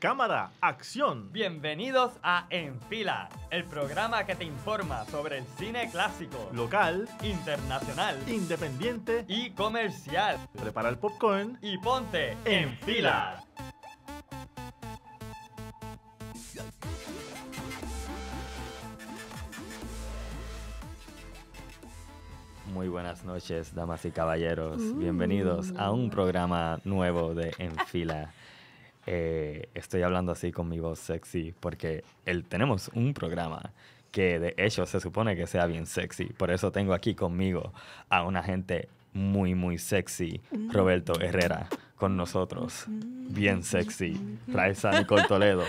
Cámara, acción. Bienvenidos a Enfila, el programa que te informa sobre el cine clásico, local, internacional, independiente y comercial. Prepara el popcorn y ponte en, fila. Muy buenas noches, damas y caballeros. Bienvenidos a un programa nuevo de Enfila. Eh, estoy hablando así con mi voz sexy porque el, tenemos un programa que de hecho se supone que sea bien sexy. Por eso tengo aquí conmigo a una gente muy, muy sexy, mm. Roberto Herrera, con nosotros. Mm. Bien sexy. Mm. Raiza con Toledo,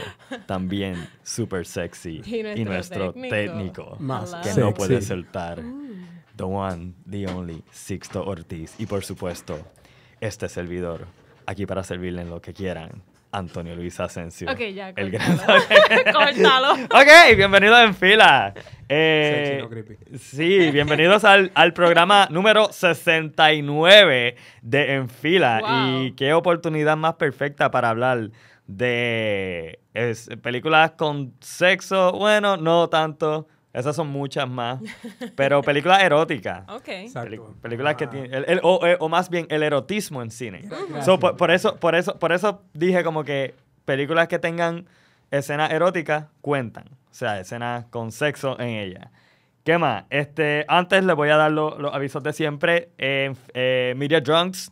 también súper sexy. Y nuestro, técnico, más que no puede soltar. The one, the only, Sixto Ortiz. Y por supuesto, este servidor, aquí para servirle en lo que quieran. Antonio Luis Asensio. Ok, ya. El gran Córtalo. ok, bienvenidos en fila. Eh, sí, bienvenidos al, programa número 69 de En Fila. Y qué oportunidad más perfecta para hablar de películas con sexo. Bueno, no tanto esas son muchas más. Pero películas eróticas. películas que ah. eh, o, más bien el erotismo en cine. So, por, eso, por, eso, por eso dije como que películas que tengan escenas eróticas cuentan. O sea, escenas con sexo en ellas. ¿Qué más? Este, antes les voy a dar los avisos de siempre. en eh, Media Drunks,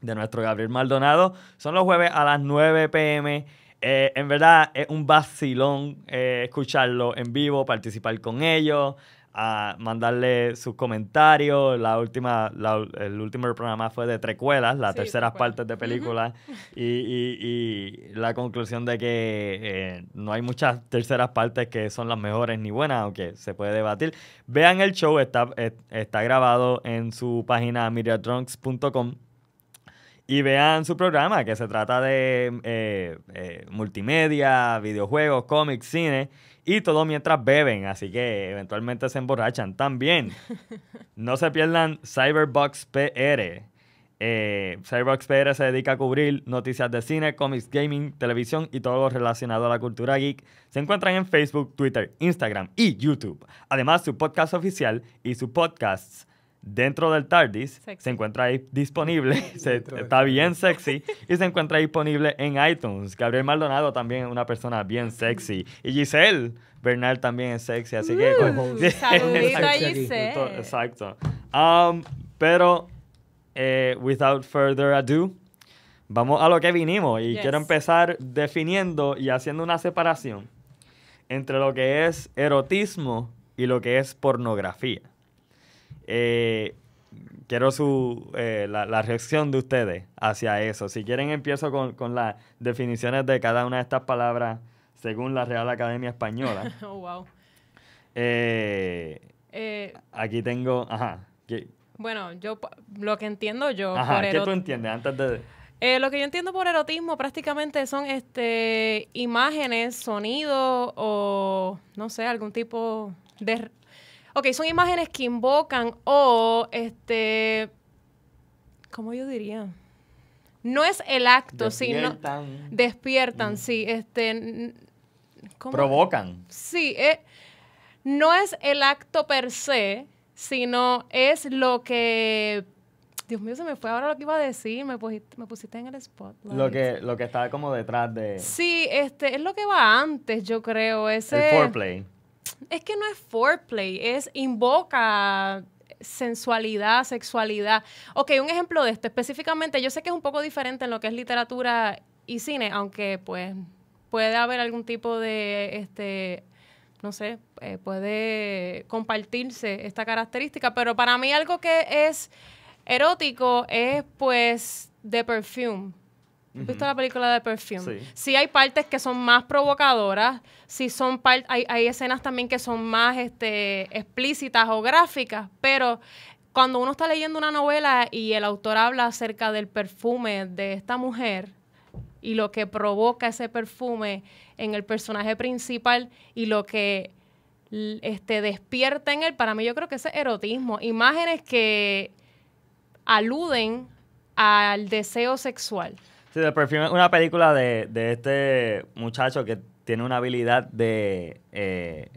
de nuestro Gabriel Maldonado, son los jueves a las 9 pm eh, en verdad es un vacilón eh, escucharlo en vivo, participar con ellos, a mandarle sus comentarios. La última, el último programa fue de Trecuelas, las terceras partes de películas, y, la conclusión de que eh, no hay muchas terceras partes que son las mejores ni buenas, aunque se puede debatir. Vean el show, está, está grabado en su página miriadrunks.com y vean su programa, que se trata de eh, eh, multimedia, videojuegos, cómics, cine, y todo mientras beben, así que eventualmente se emborrachan también. No se pierdan Cyberbox PR. Eh, Cyberbox PR se dedica a cubrir noticias de cine, cómics, gaming, televisión y todo lo relacionado a la cultura geek. Se encuentran en Facebook, Twitter, Instagram y YouTube. Además, su podcast oficial y sus podcasts dentro del TARDIS. Se encuentra disponible, está bien sexy y se encuentra disponible en iTunes. Gabriel Maldonado también es una persona bien sexy. Y Giselle Bernal también es sexy, así que... Uh, a Giselle. Exacto. Um, pero, eh, without further ado, vamos a lo que vinimos. Y quiero empezar definiendo y haciendo una separación entre lo que es erotismo y lo que es pornografía. Eh, quiero su, eh, la, reacción de ustedes hacia eso. Si quieren, empiezo con, las definiciones de cada una de estas palabras según la Real Academia Española. Oh, wow. Eh, eh, aquí tengo. Ajá. Bueno, yo lo que entiendo yo. ¿Qué tú entiendes antes de.? lo que yo entiendo por erotismo prácticamente son este imágenes, sonidos o no sé, algún tipo de Ok, son imágenes que invocan o, este, ¿cómo yo diría? No es el acto, sino... Despiertan. sí. Este, ¿cómo? Provocan. Sí, eh, no es el acto per se, sino es lo que Dios mío, se me fue ahora lo que iba a decir, me pusiste, en el spot. Lo que, lo que estaba como detrás de... Sí, este, es lo que va antes, yo creo, ese... El foreplay es que no es foreplay, es invoca sensualidad, sexualidad. Ok, un ejemplo de esto específicamente, yo sé que es un poco diferente en lo que es literatura y cine, aunque pues puede haber algún tipo de, este, no sé, eh, puede compartirse esta característica, pero para mí algo que es erótico es pues de perfume. ¿Has visto la película de Perfume? Sí. hay partes que son más provocadoras, si son hay, escenas también que son más este, explícitas o gráficas, pero cuando uno está leyendo una novela y el autor habla acerca del perfume de esta mujer y lo que provoca ese perfume en el personaje principal y lo que este, despierta en él, para mí yo creo que es erotismo, imágenes que aluden al deseo sexual. Sí, el Perfume es una película de, este muchacho que tiene una habilidad de, eh,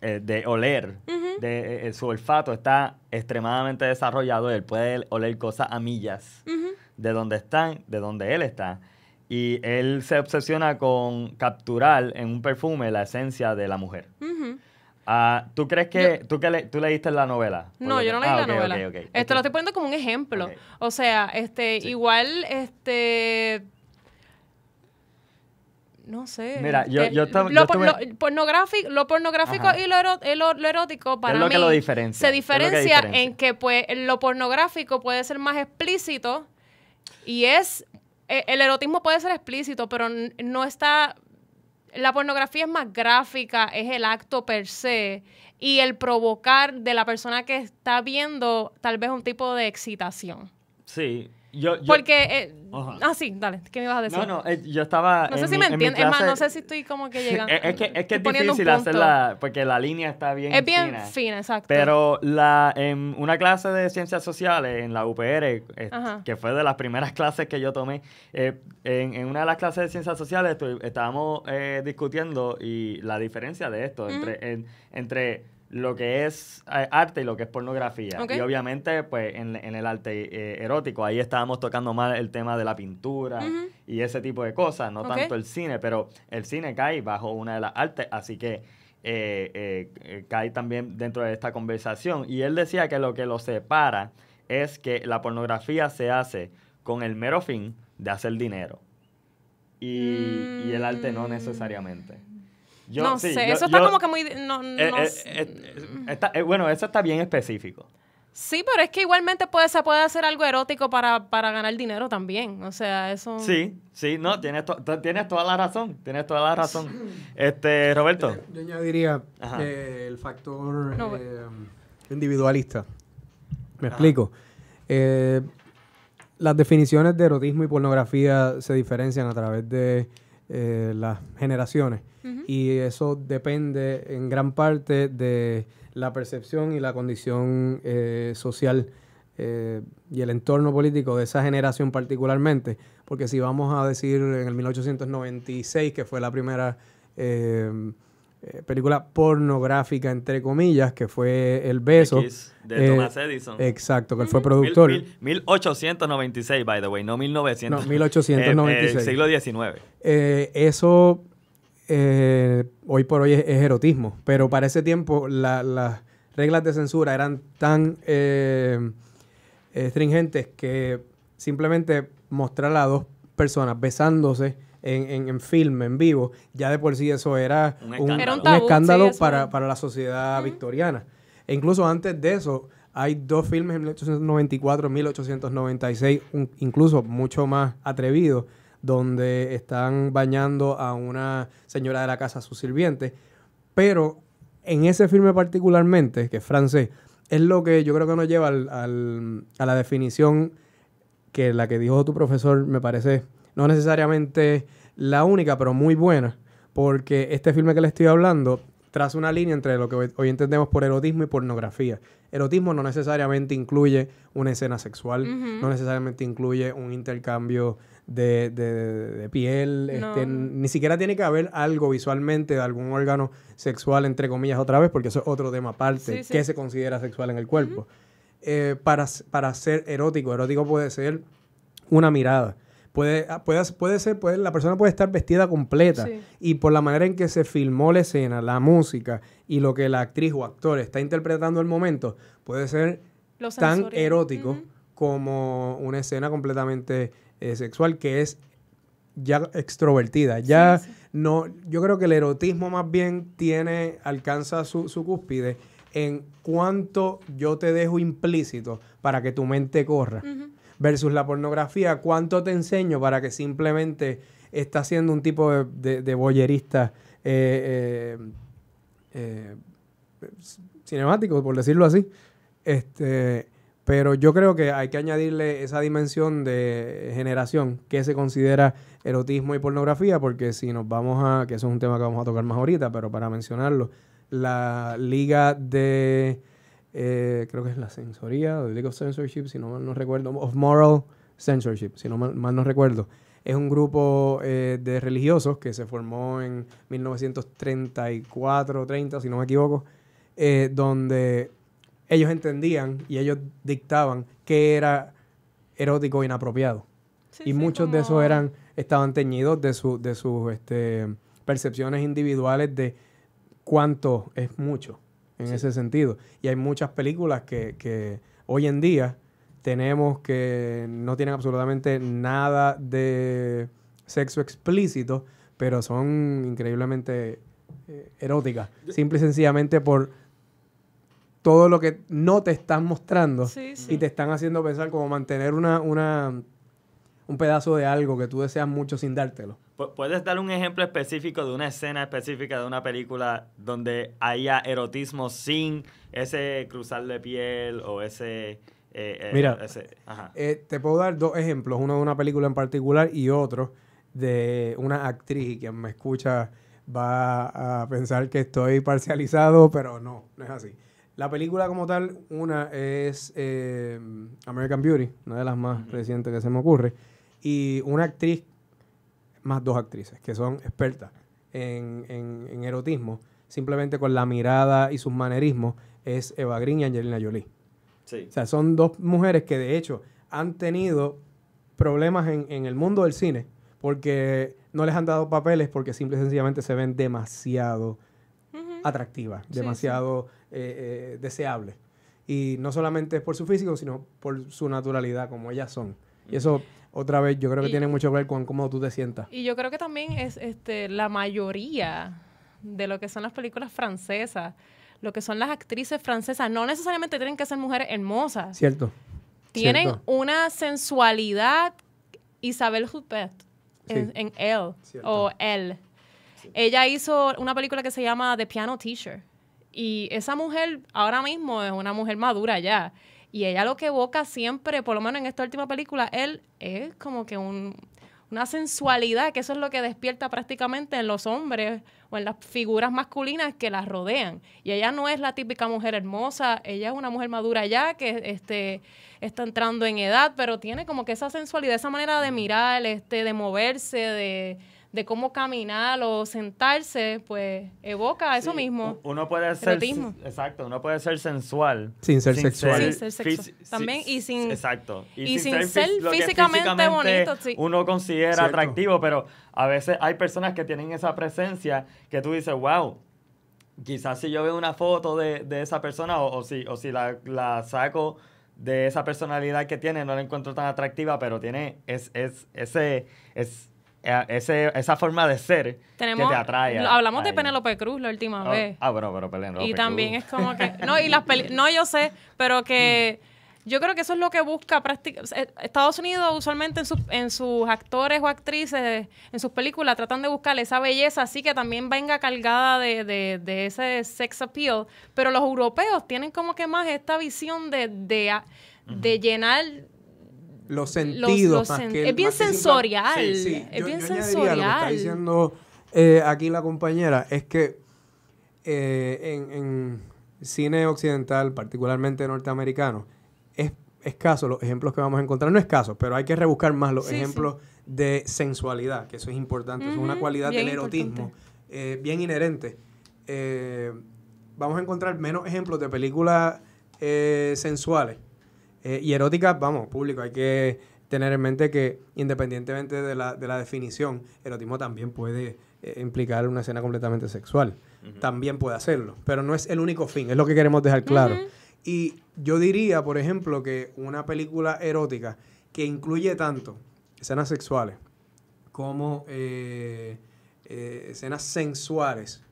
eh, de oler. de, eh, su olfato está extremadamente desarrollado. Él puede oler cosas a millas de donde están, de donde él está. Y él se obsesiona con capturar en un perfume la esencia de la mujer. Ah, ¿Tú crees que, tú, tú leíste la novela? No, yo no leí ah, la novela. esto lo estoy poniendo como un ejemplo. O sea, este, igual, este... No sé. Mira, yo, este, lo, pornográfico, lo pornográfico y lo, erótico para que lo diferencia. se diferencia, en que pues lo pornográfico puede ser más explícito y es e, el erotismo puede ser explícito, pero no está la pornografía es más gráfica, es el acto per se y el provocar de la persona que está viendo tal vez un tipo de excitación. Sí, porque. Eh, ah, sí, dale, ¿qué me ibas a decir? No, no, eh, yo estaba. No sé si me entiendes, es más, no sé si estoy como que llegando. Es, que, es, que es difícil hacerla, porque la línea está bien. Es bien fina, exacto. Pero la, en una clase de ciencias sociales en la UPR, eh, que fue de las primeras clases que yo tomé, en, en, una de las clases de ciencias sociales estábamos discutiendo y la diferencia de esto, entre, entre lo que es eh, arte y lo que es pornografía. Y obviamente, pues en, el arte eh, erótico, ahí estábamos tocando más el tema de la pintura y ese tipo de cosas, no tanto el cine, pero el cine cae bajo una de las artes, así que eh, cae también dentro de esta conversación. Y él decía que lo que lo separa es que la pornografía se hace con el mero fin de hacer dinero y el arte no mm. necesariamente no sé, eso está como que muy... Eh, eh, eh, bueno, eso está bien específico. Sí, pero es que igualmente puede, se puede hacer algo erótico para, ganar dinero también. O sea, eso... Sí, sí, no, tienes, tienes toda la razón, tienes toda la razón. Este, Roberto. Yo añadiría el factor individualista. Me explico. las definiciones de erotismo y pornografía se diferencian a través de eh, las generaciones. Y eso depende en gran parte de la percepción y la condición eh, social eh, y el entorno político de esa generación particularmente. Porque si vamos a decir en el 1896, que fue la primera... Eh, película pornográfica, entre comillas, que fue El Beso. de eh, Thomas Edison. Exacto, que fue productor. 1896, by the way, no 1900. No, 1896. Eh, siglo XIX. eso hoy por hoy es, erotismo, pero para ese tiempo las reglas de censura eran tan estringentes que simplemente mostrar a dos personas besándose en, en, en filme, en vivo, ya de por sí eso era un escándalo, para, la sociedad victoriana. E incluso antes de eso, hay dos filmes en 1894, 1896, incluso mucho más atrevido donde están bañando a una señora de la casa, a su sirviente. Pero en ese filme particularmente, que es francés, es lo que yo creo que nos lleva a la definición que la que dijo tu profesor me parece no necesariamente la única, pero muy buena, porque este filme que le estoy hablando traza una línea entre lo que hoy entendemos por erotismo y pornografía. Erotismo no necesariamente incluye una escena sexual, no necesariamente incluye un intercambio de, piel, este, ni siquiera tiene que haber algo visualmente de algún órgano sexual, entre comillas, otra vez, porque eso es otro tema aparte, qué se considera sexual en el cuerpo. Eh, para, para ser erótico, erótico puede ser una mirada, Puede, ah, puede, puede ser, puede, la persona puede estar vestida completa y por la manera en que se filmó la escena, la música y lo que la actriz o actor está interpretando el momento, puede ser tan erótico como una escena completamente eh, sexual que es ya extrovertida, ya no, yo creo que el erotismo más bien tiene, alcanza su, cúspide en cuánto yo te dejo implícito para que tu mente corra versus la pornografía, ¿cuánto te enseño para que simplemente estás siendo un tipo de, de, boyerista eh, eh, eh, cinemático, por decirlo así? Este, pero yo creo que hay que añadirle esa dimensión de generación que se considera erotismo y pornografía, porque si nos vamos a, que eso es un tema que vamos a tocar más ahorita, pero para mencionarlo, la liga de eh, creo que es la censoría, The Censorship, si no mal no recuerdo, of Moral Censorship, si no mal, no recuerdo. Es un grupo eh, de religiosos que se formó en 1934, 30, si no me equivoco, eh, donde ellos entendían y ellos dictaban qué era erótico e inapropiado. y muchos de esos eran, estaban teñidos de, su, de sus este, percepciones individuales de cuánto es mucho en ese sentido. Y hay muchas películas que, hoy en día tenemos que no tienen absolutamente nada de sexo explícito, pero son increíblemente eh, eróticas. Simple y sencillamente por todo lo que no te están mostrando y te están haciendo pensar como mantener una, una un pedazo de algo que tú deseas mucho sin dártelo. ¿Puedes dar un ejemplo específico de una escena específica de una película donde haya erotismo sin ese cruzar de piel o ese... Eh, eh, Mira, eh, te puedo dar dos ejemplos, uno de una película en particular y otro de una actriz, quien me escucha va a pensar que estoy parcializado, pero no, no es así. La película como tal, una es American Beauty, una de las más recientes que se me ocurre y una actriz, más dos actrices, que son expertas en, erotismo, simplemente con la mirada y sus manerismos, es Eva Green y Angelina Jolie. Sí. O sea, son dos mujeres que de hecho han tenido problemas en, el mundo del cine porque no les han dado papeles porque simple y sencillamente se ven demasiado atractivas, demasiado eh, eh, deseables. Y no solamente es por su físico, sino por su naturalidad, como ellas son. Y eso otra vez, yo creo que tiene mucho que ver con cómo tú te sientas. Y yo creo que también es este, la mayoría de lo que son las películas francesas, lo que son las actrices francesas, no necesariamente tienen que ser mujeres hermosas. Cierto. Tienen una sensualidad Isabel Huppert en, Elle o Elle. Ella hizo una película que se llama The Piano Teacher. Y esa mujer ahora mismo es una mujer madura ya y ella lo que evoca siempre, por lo menos en esta última película, él es como que una sensualidad, que eso es lo que despierta prácticamente en los hombres o en las figuras masculinas que las rodean. Y ella no es la típica mujer hermosa, ella es una mujer madura ya, que este, está entrando en edad, pero tiene como que esa sensualidad, esa manera de mirar, este, de moverse, de, de cómo caminar o sentarse, pues evoca eso mismo. Uno puede ser exacto, uno puede ser sensual sin ser sexual, sin ser sexual. también y sin exacto y, sin, ser, físicamente, bonito, sí. Uno considera atractivo, pero a veces hay personas que tienen esa presencia que tú dices, "Wow, quizás si yo veo una foto de, esa persona o, si o si la, saco de esa personalidad que tiene, no la encuentro tan atractiva, pero tiene es, ese es eh, esa forma de ser que te atrae. hablamos de Penélope Cruz la última oh, vez. Ah, bueno, pero Penélope Y también es como que... No, y las no, yo sé, pero que... Mm. Yo creo que eso es lo que busca eh, Estados Unidos usualmente en sus, actores o actrices, en sus películas, tratan de buscar esa belleza así que también venga cargada de, ese sex appeal. Pero los europeos tienen como que más esta visión de, de, llenar los sentidos más que es bien sensorial es bien sensorial lo que está diciendo eh, aquí la compañera es que eh, en, cine occidental particularmente norteamericano es escaso los ejemplos que vamos a encontrar no escasos pero hay que rebuscar más los ejemplos de sensualidad que eso es importante es una cualidad del erotismo eh, bien inherente vamos a encontrar menos ejemplos de películas sensuales eh, y erótica, vamos, público, hay que tener en mente que independientemente de la, de la definición, erotismo también puede eh, implicar una escena completamente sexual. También puede hacerlo, pero no es el único fin, es lo que queremos dejar claro. Y yo diría, por ejemplo, que una película erótica que incluye tanto escenas sexuales como eh, escenas sensuales,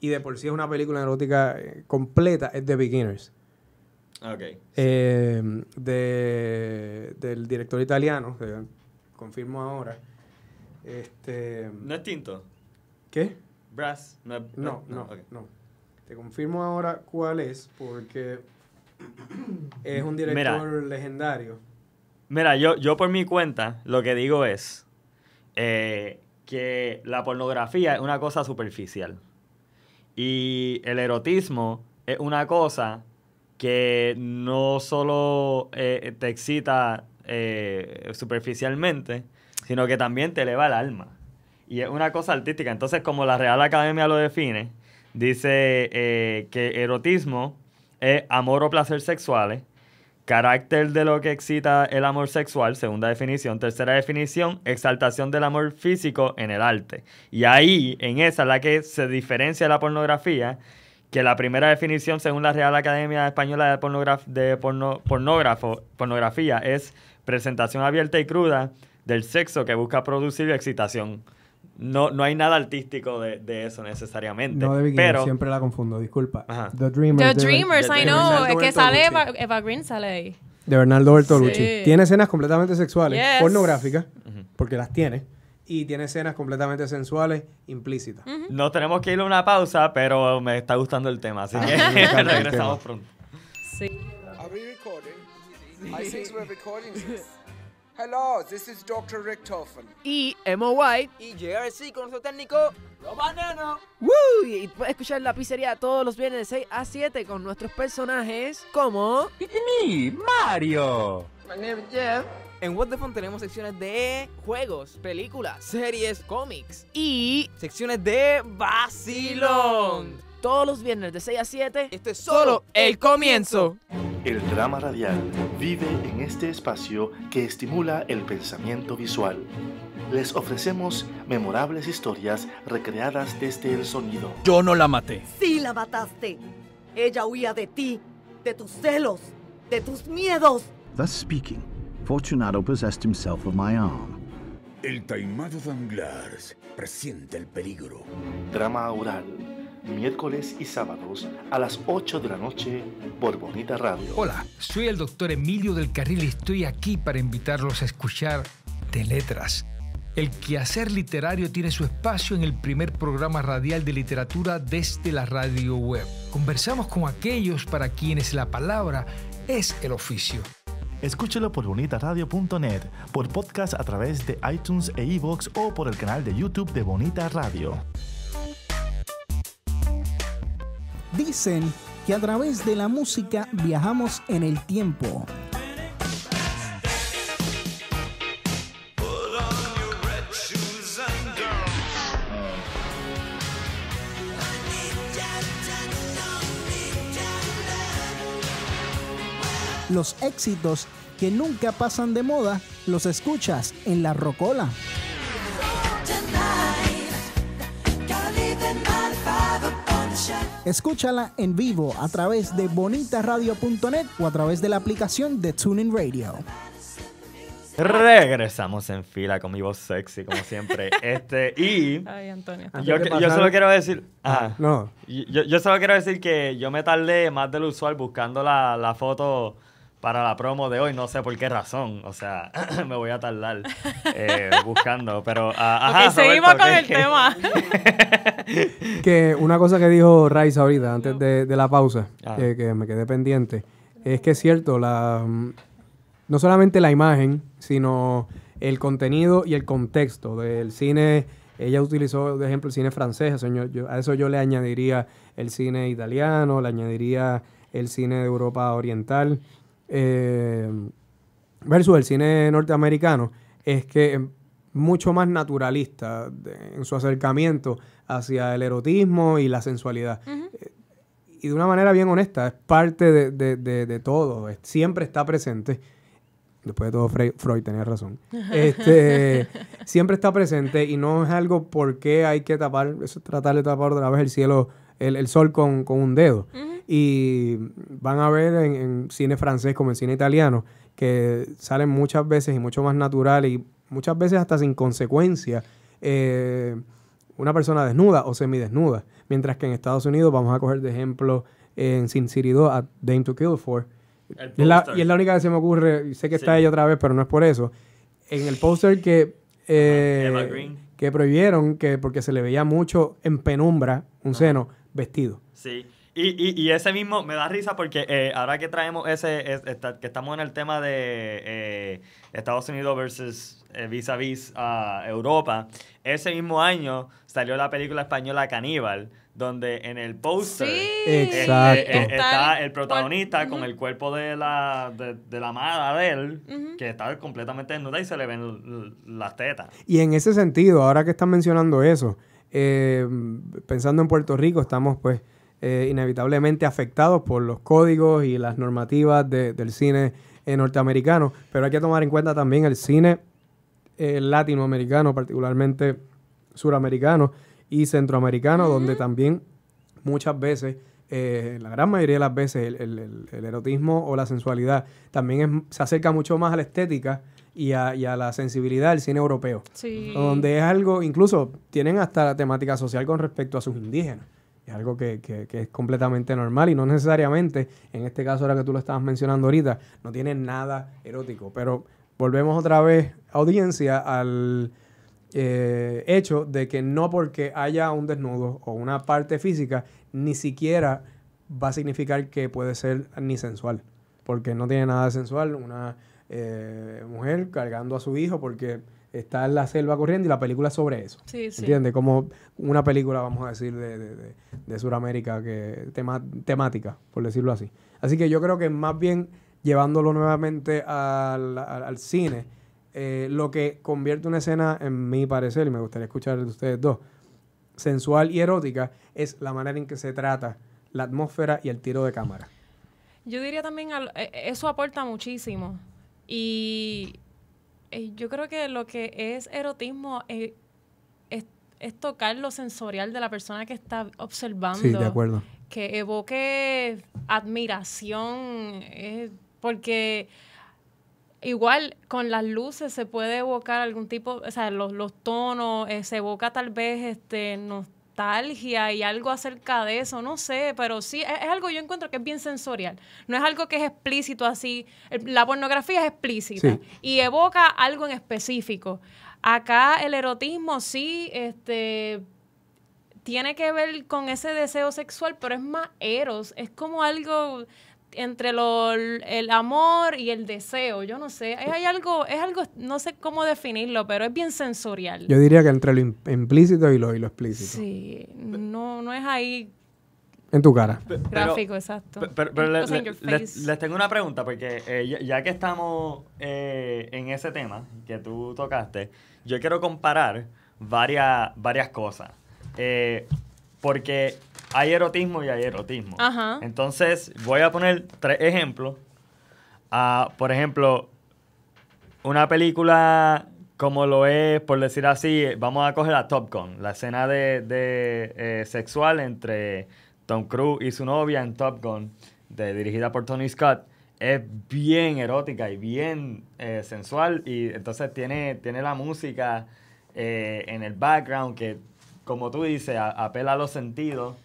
y de por sí es una película erótica completa, es The Beginners. Okay. Eh, del director italiano, confirmo ahora. Este, ¿No es tinto? ¿Qué? Brass. No, no, no. Te confirmo ahora cuál es, porque es un director legendario. Mira, yo, yo por mi cuenta lo que digo es eh, que la pornografía es una cosa superficial y el erotismo es una cosa que no solo eh, te excita eh, superficialmente, sino que también te eleva el alma. Y es una cosa artística. Entonces, como la Real Academia lo define, dice eh, que erotismo es amor o placer sexuales, carácter de lo que excita el amor sexual, segunda definición, tercera definición, exaltación del amor físico en el arte. Y ahí, en esa, es la que se diferencia la pornografía que la primera definición, según la Real Academia Española de, de porno pornografía, es presentación abierta y cruda del sexo que busca producir excitación. No, no hay nada artístico de, eso necesariamente. No, de siempre la confundo, disculpa. The Dreamers. The Dreamers, I know. Es que sale Eva, Green, sale ahí. De Bernardo Bertolucci. Tiene escenas completamente sexuales, pornográficas, porque las tiene y tiene escenas completamente sensuales implícitas. No Nos tenemos que ir a una pausa, pero me está gustando el tema, así ah, que regresamos pronto. Sí. Are we recording? I think we're recording this. Hello, this is Dr. Richtofen. Y Emo White. Y JRC con nuestro técnico, Romaneno. ¡Woo! Y puedes escuchar la pizzería todos los viernes de 6 a 7 con nuestros personajes como. y Mario. My name is Jeff. En What the Fun tenemos secciones de juegos, películas, series, cómics y secciones de vacilón. Todos los viernes de 6 a 7, este es solo el comienzo. El drama radial vive en este espacio que estimula el pensamiento visual. Les ofrecemos memorables historias recreadas desde el sonido. Yo no la maté. Sí la mataste. Ella huía de ti, de tus celos, de tus miedos. Thus speaking, Fortunato possessed himself of my arm. El taimado Danglars presiente el peligro. Drama oral, miércoles y sábados a las 8 de la noche por Bonita Radio. Hola, soy el doctor Emilio del Carril y estoy aquí para invitarlos a escuchar de letras. El quehacer literario tiene su espacio en el primer programa radial de literatura desde la radio web. Conversamos con aquellos para quienes la palabra es el oficio Escúchelo por bonitaradio.net, por podcast a través de iTunes e iVoox o por el canal de YouTube de Bonita Radio. Dicen que a través de la música viajamos en el tiempo los éxitos que nunca pasan de moda, los escuchas en la Rocola. Escúchala en vivo a través de bonitaradio.net o a través de la aplicación de Tuning Radio. Regresamos en fila con mi voz sexy, como siempre. este, y. Ay, Antonio. Ah, yo, yo, solo quiero decir. Ah, ah, no. Yo, solo quiero decir que yo me tardé más del usual buscando la, la foto para la promo de hoy, no sé por qué razón, o sea, me voy a tardar eh, buscando, pero... Uh, seguimos con el tema. que una cosa que dijo Raiza ahorita, antes de, la pausa, ah. que, me quedé pendiente, es que es cierto, la, no solamente la imagen, sino el contenido y el contexto del cine. Ella utilizó, de ejemplo, el cine francés, señor a eso yo le añadiría el cine italiano, le añadiría el cine de Europa Oriental. Eh, versus el cine norteamericano es que mucho más naturalista en su acercamiento hacia el erotismo y la sensualidad. Eh, y de una manera bien honesta, es parte de, de, todo, siempre está presente. Después de todo, Freud, tenía razón. Este, siempre está presente y no es algo por qué hay que tapar, tratar de tapar otra vez el cielo, el, sol con, un dedo y van a ver en, cine francés como en cine italiano que salen muchas veces y mucho más natural y muchas veces hasta sin consecuencia eh, una persona desnuda o semidesnuda. Mientras que en Estados Unidos vamos a coger de ejemplo en Sin City a Dame to Kill For. y es la única que se me ocurre, sé que está ella otra vez, pero no es por eso. En el póster que, eh, que prohibieron, que porque se le veía mucho en penumbra un seno vestido. Sí. Y, y, ese mismo me da risa porque eh, ahora que traemos ese, que estamos en el tema de eh, Estados Unidos versus vis a vis a Europa, ese mismo año salió la película española Caníbal, donde en el póster este, eh, está el protagonista con el cuerpo de la, de, de la de él, que está completamente desnuda y se le ven las tetas. Y en ese sentido, ahora que están mencionando eso, pensando en Puerto Rico, estamos pues eh, inevitablemente afectados por los códigos y las normativas del cine eh, norteamericano, pero hay que tomar en cuenta también el cine eh, latinoamericano, particularmente suramericano y centroamericano, donde también muchas veces, la gran mayoría de las veces, el, erotismo o la sensualidad también se acerca mucho más a la estética y a, la sensibilidad del cine europeo, donde es algo, incluso tienen hasta la temática social con respecto a sus indígenas. Es algo que, es completamente normal y no necesariamente, en este caso ahora que tú lo estabas mencionando ahorita, no tiene nada erótico. Pero volvemos otra vez, audiencia, al eh, hecho de que no porque haya un desnudo o una parte física, ni siquiera va a significar que puede ser ni sensual. Porque no tiene nada sensual una eh, mujer cargando a su hijo porque está en la selva corriendo y la película es sobre eso. Sí, sí. ¿Entiendes? Como una película, vamos a decir, de, de, Sudamérica, que, temática, por decirlo así. Así que yo creo que más bien llevándolo nuevamente al, cine, eh, lo que convierte una escena, en mi parecer, y me gustaría escuchar de ustedes dos, sensual y erótica, es la manera en que se trata la atmósfera y el tiro de cámara. Yo diría también, e, e, eso aporta muchísimo. Y eh, yo creo que lo que es erotismo eh, es, es, tocar lo sensorial de la persona que está observando. Sí, de acuerdo. Que evoque admiración, eh, porque igual con las luces se puede evocar algún tipo, o sea, los, los tonos, se evoca tal vez este, y algo acerca de eso, no sé, pero sí, es, algo yo encuentro que es bien sensorial. No es algo que es explícito así. la pornografía es explícita y evoca algo en específico. Acá el erotismo sí, este tiene que ver con ese deseo sexual, pero es más eros, es como algo entre el amor y el deseo, yo no sé, hay, algo, es algo, no sé cómo definirlo, pero es bien sensorial. Yo diría que entre lo implícito y lo, lo explícito. Sí, no, no es ahí. En tu cara. Gráfico, exacto. Pero, les, tengo una pregunta, porque eh, ya, que estamos eh, en ese tema que tú tocaste, yo quiero comparar varias, varias cosas. Eh, porque hay erotismo y hay erotismo. Entonces, voy a poner tres ejemplos. Ah, por ejemplo, una película como lo es, por decir así, vamos a coger a Top Gun, la escena de, eh, sexual entre Tom Cruise y su novia en Top Gun, de, dirigida por Tony Scott, es bien erótica y bien eh, sensual y entonces tiene, tiene la música eh, en el background que, como tú dices, apela a los sentidos.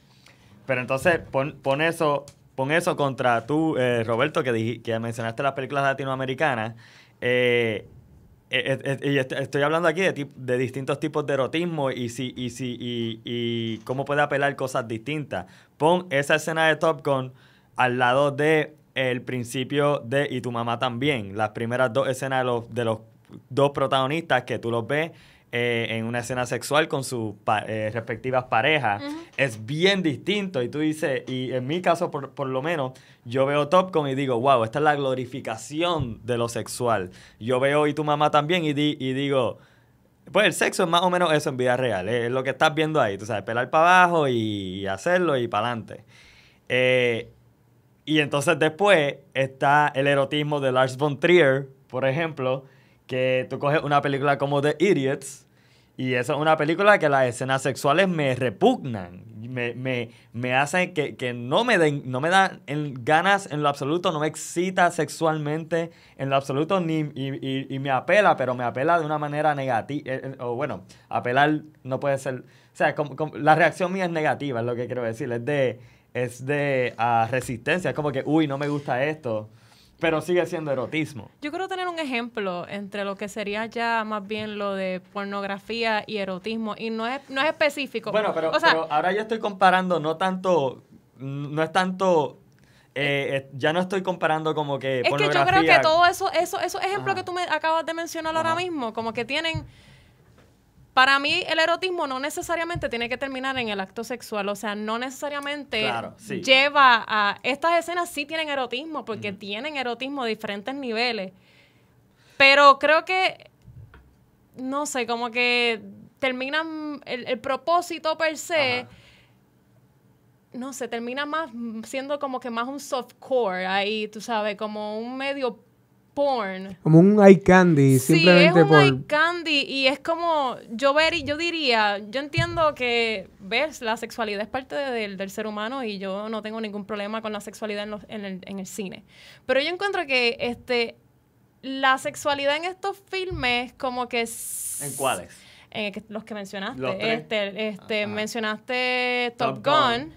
Pero entonces, pon, pon eso pon eso contra tú, eh, Roberto, que, que mencionaste las películas latinoamericanas. Eh, eh, y estoy hablando aquí de, de, distintos tipos de erotismo y, si, y, si, y, cómo puede apelar cosas distintas. Pon esa escena de Top Gun al lado de el principio de Y tu mamá también. Las primeras dos escenas de los, de los dos protagonistas que tú los ves eh, en una escena sexual con sus eh, respectivas parejas es bien distinto. Y tú dices, y en mi caso por, lo menos, yo veo Top y digo, wow, esta es la glorificación de lo sexual. Yo veo y tu mamá también y, y digo... Pues el sexo es más o menos eso en vida real, es lo que estás viendo ahí, tú sabes, pelar para abajo y hacerlo y para adelante. Eh, y entonces después está el erotismo de Lars von Trier, por ejemplo, que tú coges una película como The Idiots y eso es una película que las escenas sexuales me repugnan, me, me, me hacen que, que, no me den, no me dan ganas en lo absoluto, no me excita sexualmente en lo absoluto, ni, y, y, me apela, pero me apela de una manera negativa, eh, eh, o bueno, apelar no puede ser, o sea, la reacción mía es negativa, es lo que quiero decir, es de, es de ah, resistencia, es como que, uy, no me gusta esto. Pero sigue siendo erotismo. Yo quiero tener un ejemplo entre lo que sería ya más bien lo de pornografía y erotismo. Y no es, no es específico. Bueno, pero, pero ahora ya estoy comparando, no tanto, no es tanto eh, eh, ya no estoy comparando como que. Es que yo creo que todo eso, eso, esos ejemplos que tú me acabas de mencionar ahora mismo, como que tienen para mí, el erotismo no necesariamente tiene que terminar en el acto sexual, o sea, no necesariamente lleva a... Estas escenas sí tienen erotismo, porque tienen erotismo a diferentes niveles, pero creo que, no sé, como que terminan el, propósito per se. no sé, termina más siendo como que más un soft core ahí, tú sabes, como un medio porn. Como un eye candy, sí, es un candy y es como yo ver y yo diría, yo entiendo que ves la sexualidad es parte del ser humano y yo no tengo ningún problema con la sexualidad en, en, el, en el cine, pero yo encuentro que este la sexualidad en estos filmes como que ¿En cuáles? En eh, los que mencionaste, ¿Los tres? este, este ah, mencionaste Top, Gun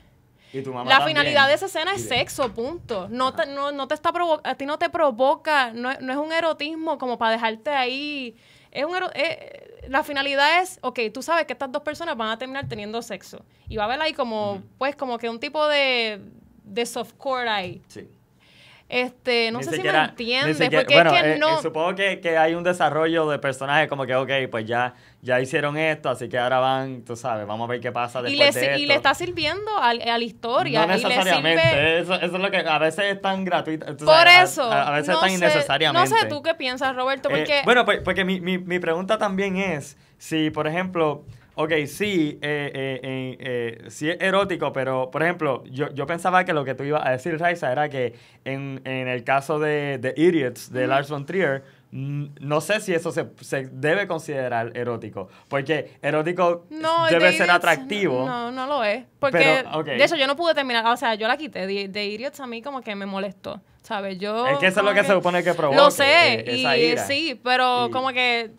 la finalidad de esa escena es sexo, punto. No te, no, te está a ti no te provoca, no, es un erotismo como para dejarte ahí. Es un eh, la finalidad es, ok, tú sabes que estas dos personas van a terminar teniendo sexo. Y va a haber ahí como, pues, como que un tipo de, de softcore ahí. Sí. Este, no sé si me entiendes. porque es que eh, no. Eh, supongo que, hay un desarrollo de personajes como que, ok, pues ya, ya hicieron esto, así que ahora van, tú sabes, vamos a ver qué pasa después. Y le, de esto. Y le está sirviendo a, la historia. No necesariamente. Y eso, eso, es lo que a veces es tan gratuito. Por eso. A, veces es tan innecesariamente. No sé tú qué piensas, Roberto, eh, porque. Bueno, bueno, pues, porque mi, mi, mi pregunta también es si, por ejemplo ok, sí, eh, eh, eh, sí es erótico, pero por ejemplo, yo, pensaba que lo que tú ibas a decir, Raisa, era que en, el caso de, The Idiots, de Larson Lars von Trier, no sé si eso se, debe considerar erótico, porque erótico debe ser atractivo. No, no, lo es. Porque, de eso yo no pude terminar, o sea, yo la quité. De, Idiots a mí como que me molestó, ¿sabes? Yo... Es que eso es lo que, se supone que provoca. Lo sé, e, sí, pero como que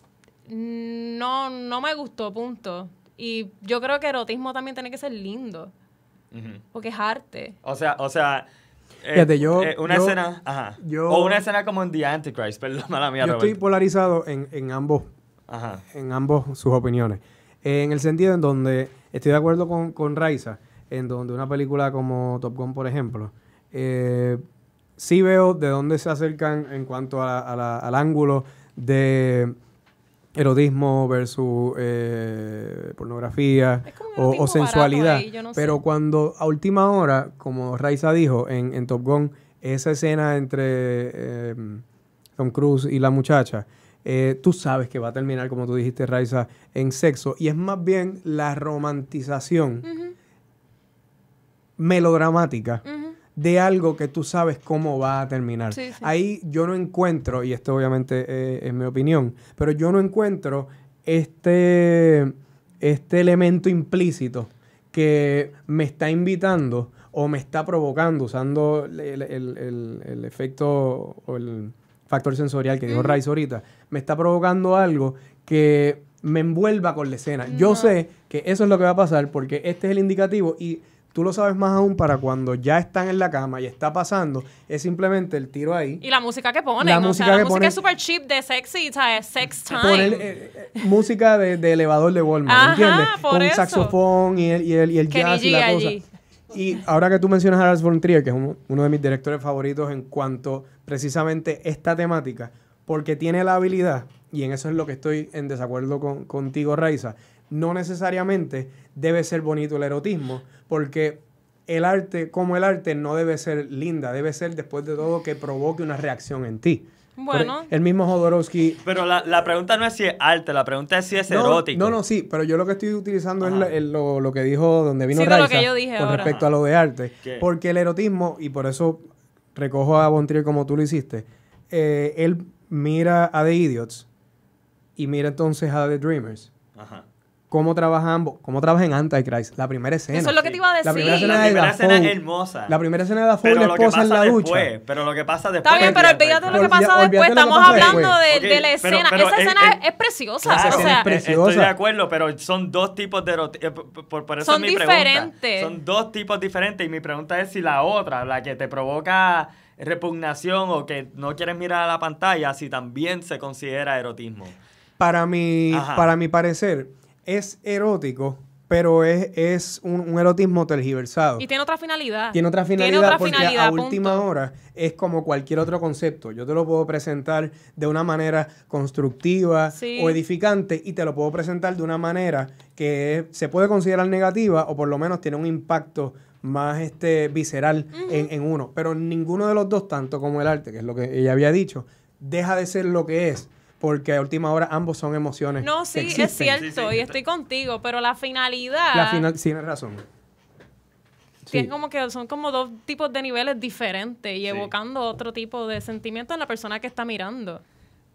no, no me gustó, punto. Y yo creo que erotismo también tiene que ser lindo. Porque es arte. O sea, o sea. Eh, yo. Eh, una escena. o una escena como en The Antichrist, perdón, mala mía. Yo estoy polarizado en, ambos. Ajá. En ambos sus opiniones. Eh, en el sentido en donde estoy de acuerdo con, con Raiza, en donde una película como Top Gun, por ejemplo, sí veo de dónde se acercan en cuanto al ángulo de erotismo versus eh, pornografía o, sensualidad. Pero cuando a última hora, como Raiza dijo en, en Top Gun, esa escena entre eh, Tom Cruise y la muchacha, eh, tú sabes que va a terminar, como tú dijiste, Raiza, en sexo. Y es más bien la romantización melodramática de algo que tú sabes cómo va a terminar. Ahí yo no encuentro, y esto obviamente eh, es mi opinión, pero yo no encuentro este, este elemento implícito que me está invitando o me está provocando, usando el, efecto o el factor sensorial que dijo Rice ahorita, me está provocando algo que me envuelva con la escena. Yo sé que eso es lo que va a pasar porque este es el indicativo y tú lo sabes más aún para cuando ya están en la cama y está pasando, es simplemente el tiro ahí. Y la música que ponen, la música o sea, la que música es súper cheap de sexy, ¿sabes? Sex time. Eh, eh, música de, elevador de Walmart, ¿entiendes? Con saxofón y el, y el, y el jazz y la allí. Y ahora que tú mencionas a Lars von Trier, que es uno, de mis directores favoritos en cuanto precisamente esta temática, porque tiene la habilidad, y en eso es lo que estoy en desacuerdo contigo, Raiza, no necesariamente debe ser bonito el erotismo, porque el arte, como el arte, no debe ser linda, debe ser después de todo que provoque una reacción en ti. Bueno. el mismo Jodorowsky. Pero la, pregunta no es si es arte, la pregunta es si es erótico. No, no, sí, pero yo lo que estoy utilizando es lo, que dijo donde vino sí, con respecto a lo de arte. Porque el erotismo, y por eso recojo a Bontrier como tú lo hiciste, eh, él mira a The Idiots y mira entonces a The Dreamers. Ajá cómo trabajan ambos, cómo trabajan Antichrist, la primera escena. Eso es lo que te iba a decir. La primera escena, es hermosa. La primera escena de la pero la esposa en la ducha. pero lo que pasa después. Está bien, pero olvídate de lo que pasa después. Estamos hablando De, la escena. Esa escena es, preciosa. o sea, es preciosa. Estoy de acuerdo, pero son dos tipos de eh, por, por eso son es mi diferentes. Pregunta. Son dos tipos diferentes. Y mi pregunta es si la otra, la que te provoca repugnación o que no quieres mirar a la pantalla, si también se considera erotismo. Para mi, para mi parecer, es erótico, pero es, un, erotismo tergiversado. Y tiene otra finalidad. Tiene otra finalidad porque a última hora es como cualquier otro concepto. Yo te lo puedo presentar de una manera constructiva o edificante y te lo puedo presentar de una manera que se puede considerar negativa o por lo menos tiene un impacto más este visceral en, en uno. Pero ninguno de los dos, tanto como el arte, que es lo que ella había dicho, deja de ser lo que es porque a última hora ambos son emociones. No, sí, es cierto, y estoy contigo, pero la finalidad. La final, tienes razón. como que son como dos tipos de niveles diferentes y evocando otro tipo de sentimiento en la persona que está mirando.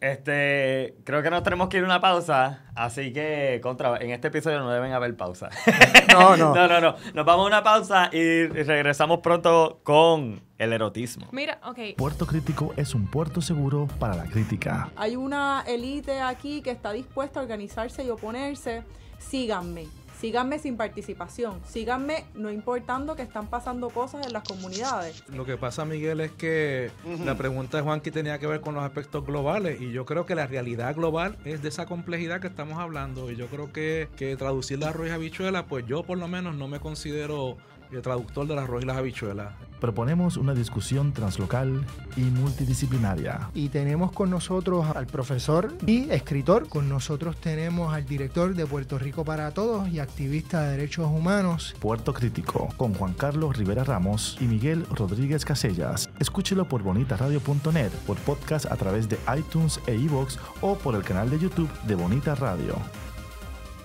Este, creo que nos tenemos que ir a una pausa, así que contra, en este episodio no deben haber pausa. No, no. no, no, no. Nos vamos a una pausa y regresamos pronto con el erotismo. Mira, ok. Puerto Crítico es un puerto seguro para la crítica. Hay una élite aquí que está dispuesta a organizarse y oponerse. Síganme síganme sin participación, síganme no importando que están pasando cosas en las comunidades. Lo que pasa, Miguel, es que la pregunta de que tenía que ver con los aspectos globales y yo creo que la realidad global es de esa complejidad que estamos hablando y yo creo que, que traducirla a roja Habichuela, pues yo por lo menos no me considero el traductor de las y las habichuelas. Proponemos una discusión translocal y multidisciplinaria. Y tenemos con nosotros al profesor y escritor, con nosotros tenemos al director de Puerto Rico para Todos y activista de derechos humanos. Puerto Crítico, con Juan Carlos Rivera Ramos y Miguel Rodríguez Casellas. Escúchelo por bonitaradio.net, por podcast a través de iTunes e iVoox o por el canal de YouTube de Bonita Radio.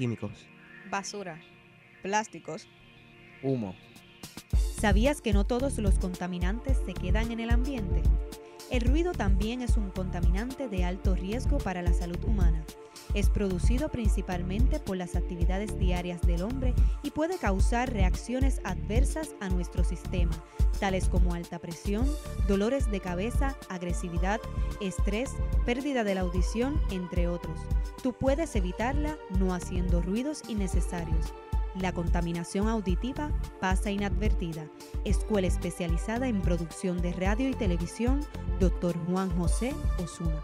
químicos, basura, plásticos, humo. ¿Sabías que no todos los contaminantes se quedan en el ambiente? El ruido también es un contaminante de alto riesgo para la salud humana. Es producido principalmente por las actividades diarias del hombre y puede causar reacciones adversas a nuestro sistema, tales como alta presión, dolores de cabeza, agresividad, estrés, pérdida de la audición, entre otros. Tú puedes evitarla no haciendo ruidos innecesarios la contaminación auditiva pasa inadvertida. Escuela especializada en producción de radio y televisión, Dr. Juan José Osuna.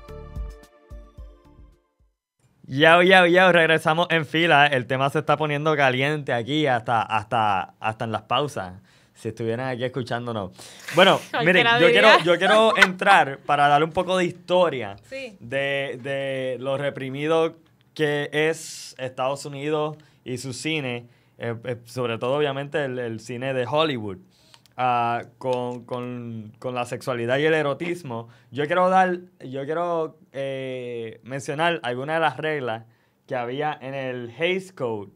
Ya, ya, ya, regresamos en fila. El tema se está poniendo caliente aquí hasta, hasta, hasta en las pausas. Si estuvieran aquí escuchándonos. Bueno, miren, yo quiero, yo quiero entrar para darle un poco de historia de, de lo reprimido que es Estados Unidos y su cine eh, eh, sobre todo obviamente el, cine de Hollywood. Ah, con, con, con, la sexualidad y el erotismo, yo quiero dar, yo quiero eh, mencionar algunas de las reglas que había en el Hays Code.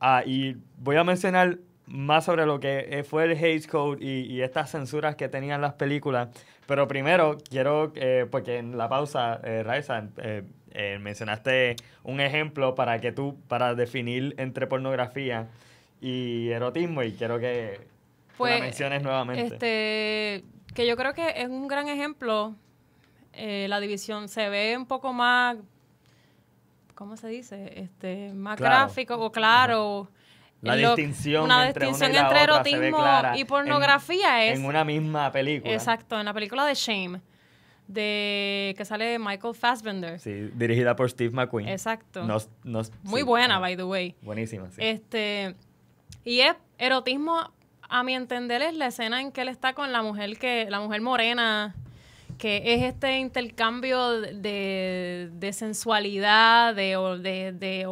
Ah, y voy a mencionar más sobre lo que fue el Hays Code y, estas censuras que tenían las películas. Pero primero quiero, porque en la pausa, eh, Raisa, em, eh, mencionaste un ejemplo para que tú, para definir entre pornografía y erotismo, y quiero que lo pues, menciones nuevamente. Este, que yo creo que es un gran ejemplo. Eh, la división se ve un poco más, ¿cómo se dice? Este, más gráfico o claro. La distinción entre, erotismo y pornografía es. En una misma película. Exacto, en la película de Shame de que sale de Michael Fassbender. Sí, dirigida por Steve McQueen. Exacto. Muy buena, ah, by the way. Buenísima, sí. Este, y es erotismo, a mi entender, es la escena en que él está con la mujer que, la mujer morena, que es este intercambio de, de sensualidad, de, de, de,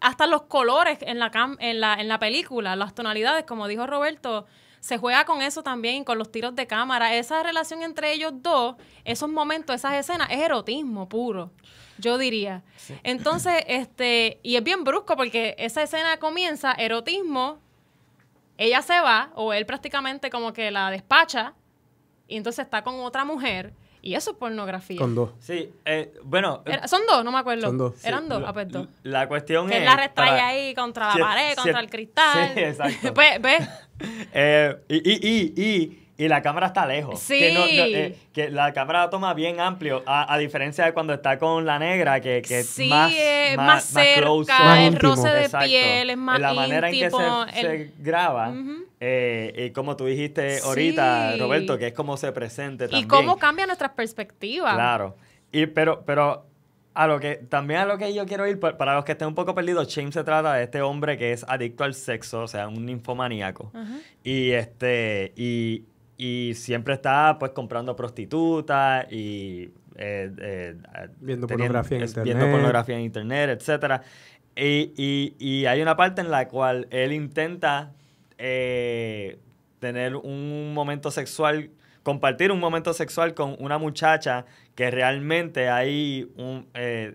hasta los colores en la, en la, en la película, las tonalidades, como dijo Roberto, se juega con eso también, con los tiros de cámara. Esa relación entre ellos dos, esos momentos, esas escenas, es erotismo puro, yo diría. Entonces, este, y es bien brusco porque esa escena comienza, erotismo, ella se va, o él prácticamente como que la despacha, y entonces está con otra mujer. Y eso es pornografía. Con dos. Sí, eh, bueno. Eh, son dos, no me acuerdo. Son dos. Eran dos, ah, pues La, cuestión es. Que la restrae ahí contra la pared, contra el cristal. Sí, exacto. ¿Ves? Pues, pues. eh, y, y, y y la cámara está lejos. Sí. Que, eh, que la cámara toma bien amplio, a, a, diferencia de cuando está con la negra, que, que es más, más, más, close, más roce de piel, es más La manera en que se, graba, eh, y como tú dijiste ahorita, Roberto, que es como se presente también. Y cómo cambia nuestras perspectivas. Claro. Y, pero, pero a lo que también a lo que yo quiero ir para los que estén un poco perdidos James se trata de este hombre que es adicto al sexo o sea un ninfomaníaco y este y y siempre está pues comprando prostitutas y eh, eh, viendo, pornografía en internet. viendo pornografía en internet, etcétera. Y, hay una parte en la cual él intenta eh, tener un momento sexual, compartir un momento sexual con una muchacha que realmente ahí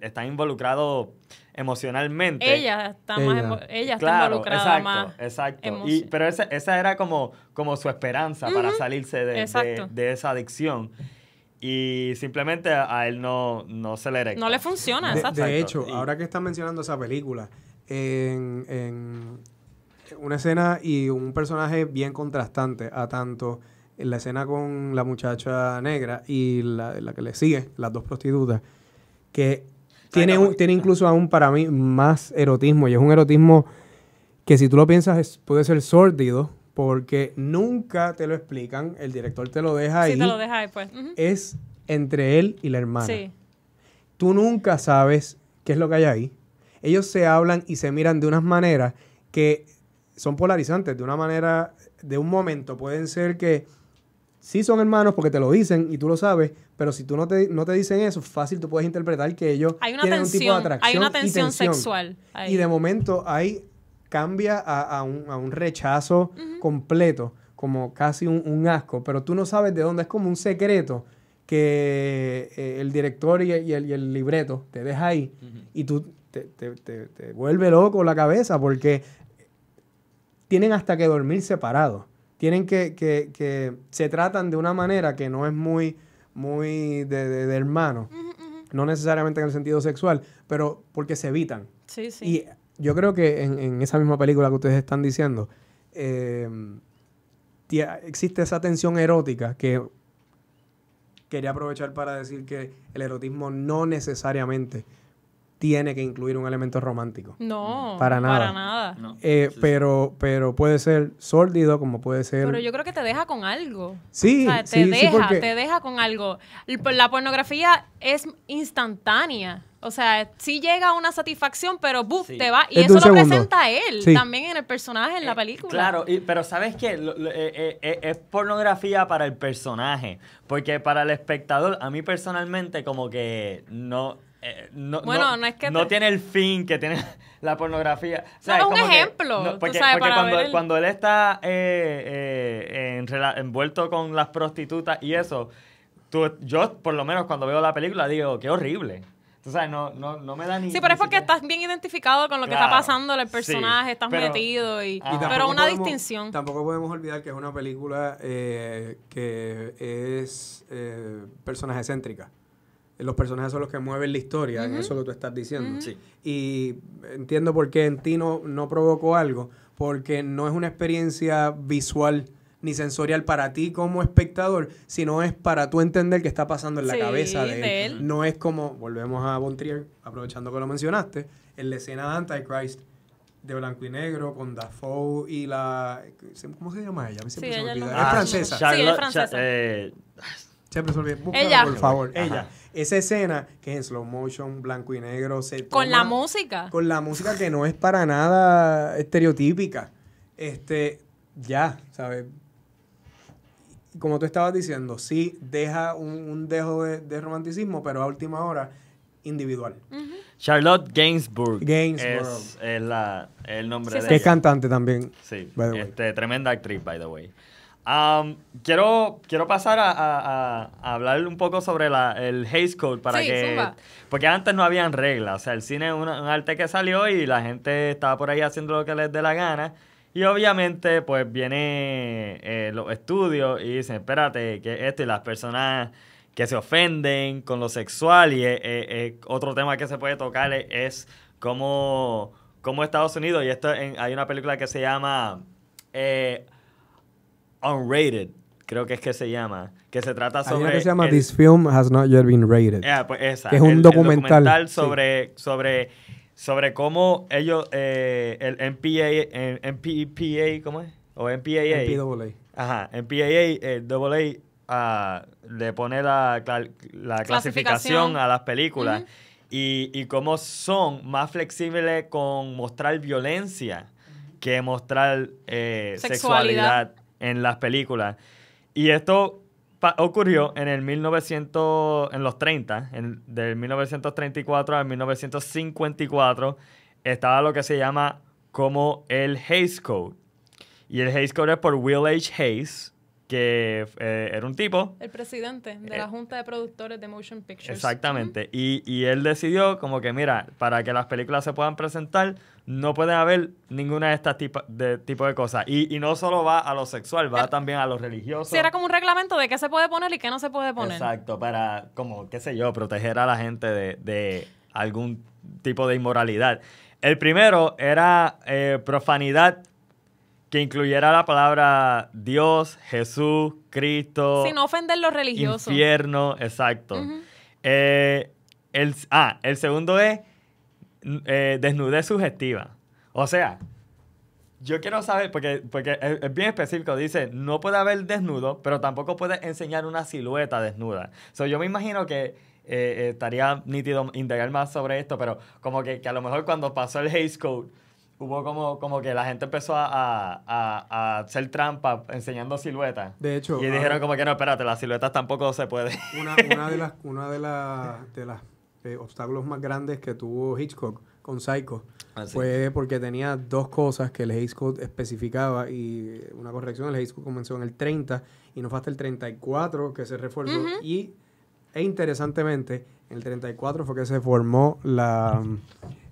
está involucrado emocionalmente. Ella está más ella está involucrada exacto, Exacto. pero esa, era como, como su esperanza para salirse de, de, esa adicción. Y simplemente a él no, no se le No le funciona, de, exacto. De hecho, ahora que están mencionando esa película, en, una escena y un personaje bien contrastante a tanto la escena con la muchacha negra y la, la que le sigue, las dos prostitutas, que tiene, incluso aún para mí más erotismo y es un erotismo que si tú lo piensas puede ser sórdido porque nunca te lo explican, el director te lo deja ahí. Sí, te lo deja ahí, pues. Es entre él y la hermana. Sí. Tú nunca sabes qué es lo que hay ahí. Ellos se hablan y se miran de unas maneras que son polarizantes, de una manera, de un momento pueden ser que sí son hermanos porque te lo dicen y tú lo sabes, pero si tú no te, no te dicen eso, fácil tú puedes interpretar que ellos hay tienen un tipo de atracción. Hay una tensión, sexual. Y de momento ahí cambia a, un, a un, rechazo completo, como casi un, asco, pero tú no sabes de dónde, es como un secreto que eh, el director y el, y, el, libreto te deja ahí y tú te, te, te, te vuelve loco la cabeza porque tienen hasta que dormir separados tienen que, se tratan de una manera que no es muy, muy de, hermano. No necesariamente en el sentido sexual, pero porque se evitan. Sí, sí. Y yo creo que en, esa misma película que ustedes están diciendo, eh, existe esa tensión erótica que quería aprovechar para decir que el erotismo no necesariamente tiene que incluir un elemento romántico. No, mm. para nada. nada. Eh, pero, pero puede ser sórdido, como puede ser. Pero yo creo que te deja con algo. Sí, te deja, te deja con algo. Pues, la pornografía es instantánea. O sea, sí llega una satisfacción, pero ¡buf! te va. Y eso lo presenta él también en el personaje, en la eh, película. Claro, pero ¿sabes qué? Eh, es pornografía para el personaje. Porque para el espectador, a mí personalmente, como que no eh, no, bueno, no, es que no tiene el fin que tiene la pornografía. es un ejemplo. porque, cuando, él está eh, eh, envuelto con las prostitutas y eso, tú, yo por lo menos cuando veo la película digo, qué horrible. no, no, me da ni. Sí, pero es porque estás bien identificado con lo que está pasando el personaje, estás metido y. Ah, pero una distinción. Tampoco podemos olvidar que es una película que es eh, personaje céntrica los personajes son los que mueven la historia, en eso que tú estás diciendo. sí. Y entiendo por qué en ti no, no provocó algo, porque no es una experiencia visual ni sensorial para ti como espectador, sino es para tú entender qué está pasando en la cabeza de él. No es como, volvemos a Bontrier, aprovechando que lo mencionaste, en la escena de Antichrist, de blanco y negro con Dafoe y la. ¿Cómo se llama ella? me es francesa. Eh, Siempre Por favor, ella. Esa escena que es en slow motion, blanco y negro. Se con la música. Con la música que no es para nada estereotípica. Este, ya, ¿sabes? Como tú estabas diciendo, sí deja un, dejo de, romanticismo, pero a última hora individual. Charlotte Gainsbourg. Gainsbourg. Es, el nombre de Que es cantante también. Sí. Este, tremenda actriz, by the way. Um, quiero, quiero pasar a, hablar un poco sobre el Hays Code para que. Porque antes no habían reglas. O sea, el cine es un, arte que salió y la gente estaba por ahí haciendo lo que les dé la gana. Y obviamente, pues viene eh, los estudios y dicen, espérate, que esto y las personas que se ofenden con lo sexual. Y otro tema que se puede tocar es, cómo, cómo Estados Unidos, y esto hay una película que se llama eh, Unrated, creo que es que se llama, que se trata sobre... se llama This Film Has Not Yet Been Rated. Ah, pues es un documental. sobre, sobre, sobre cómo ellos, eh, el NPA, ¿cómo es? O MPAA. MPAA. Ajá, MPAA, eh, ah, le pone la, clasificación. a las películas y, cómo son más flexibles con mostrar violencia que mostrar eh, sexualidad en las películas. Y esto ocurrió en el 1900, en los 30, del 1934 al 1954, estaba lo que se llama como el Hays Code. Y el Hays Code es por Will H. Hays, que eh, era un tipo. El presidente de la eh, Junta de Productores de Motion Pictures. Exactamente. y, y él decidió como que, mira, para que las películas se puedan presentar, no puede haber ninguna de estas tipos de, tipo de cosas. Y, no solo va a lo sexual, va eh, también a lo religioso. Si era como un reglamento de qué se puede poner y qué no se puede poner. Exacto, para, como, qué sé yo, proteger a la gente de, algún tipo de inmoralidad. El primero era eh, profanidad que incluyera la palabra Dios, Jesús, Cristo. Sin ofender los religiosos. Infierno, exacto. Eh, el, ah, el segundo es eh, desnudez subjetiva. O sea, yo quiero saber, porque, porque es, bien específico, dice, no puede haber desnudo, pero tampoco puede enseñar una silueta desnuda. So, yo me imagino que eh, eh, estaría nítido integrar más sobre esto, pero como que, que, a lo mejor cuando pasó el Haze Code, hubo como, como que la gente empezó a, a, a hacer trampa enseñando siluetas. De hecho. Y dijeron ah, como que no, espérate, las siluetas tampoco se puede. Una, de las, una de, la, de las este, obstáculos más grandes que tuvo Hitchcock con Psycho. Ah, fue porque tenía dos cosas que el Hitchcock especificaba y eh, una corrección, el Hitchcock comenzó en el 30 y no fue hasta el 34 que se reformó Y, e interesantemente, en el 34 fue que se formó la...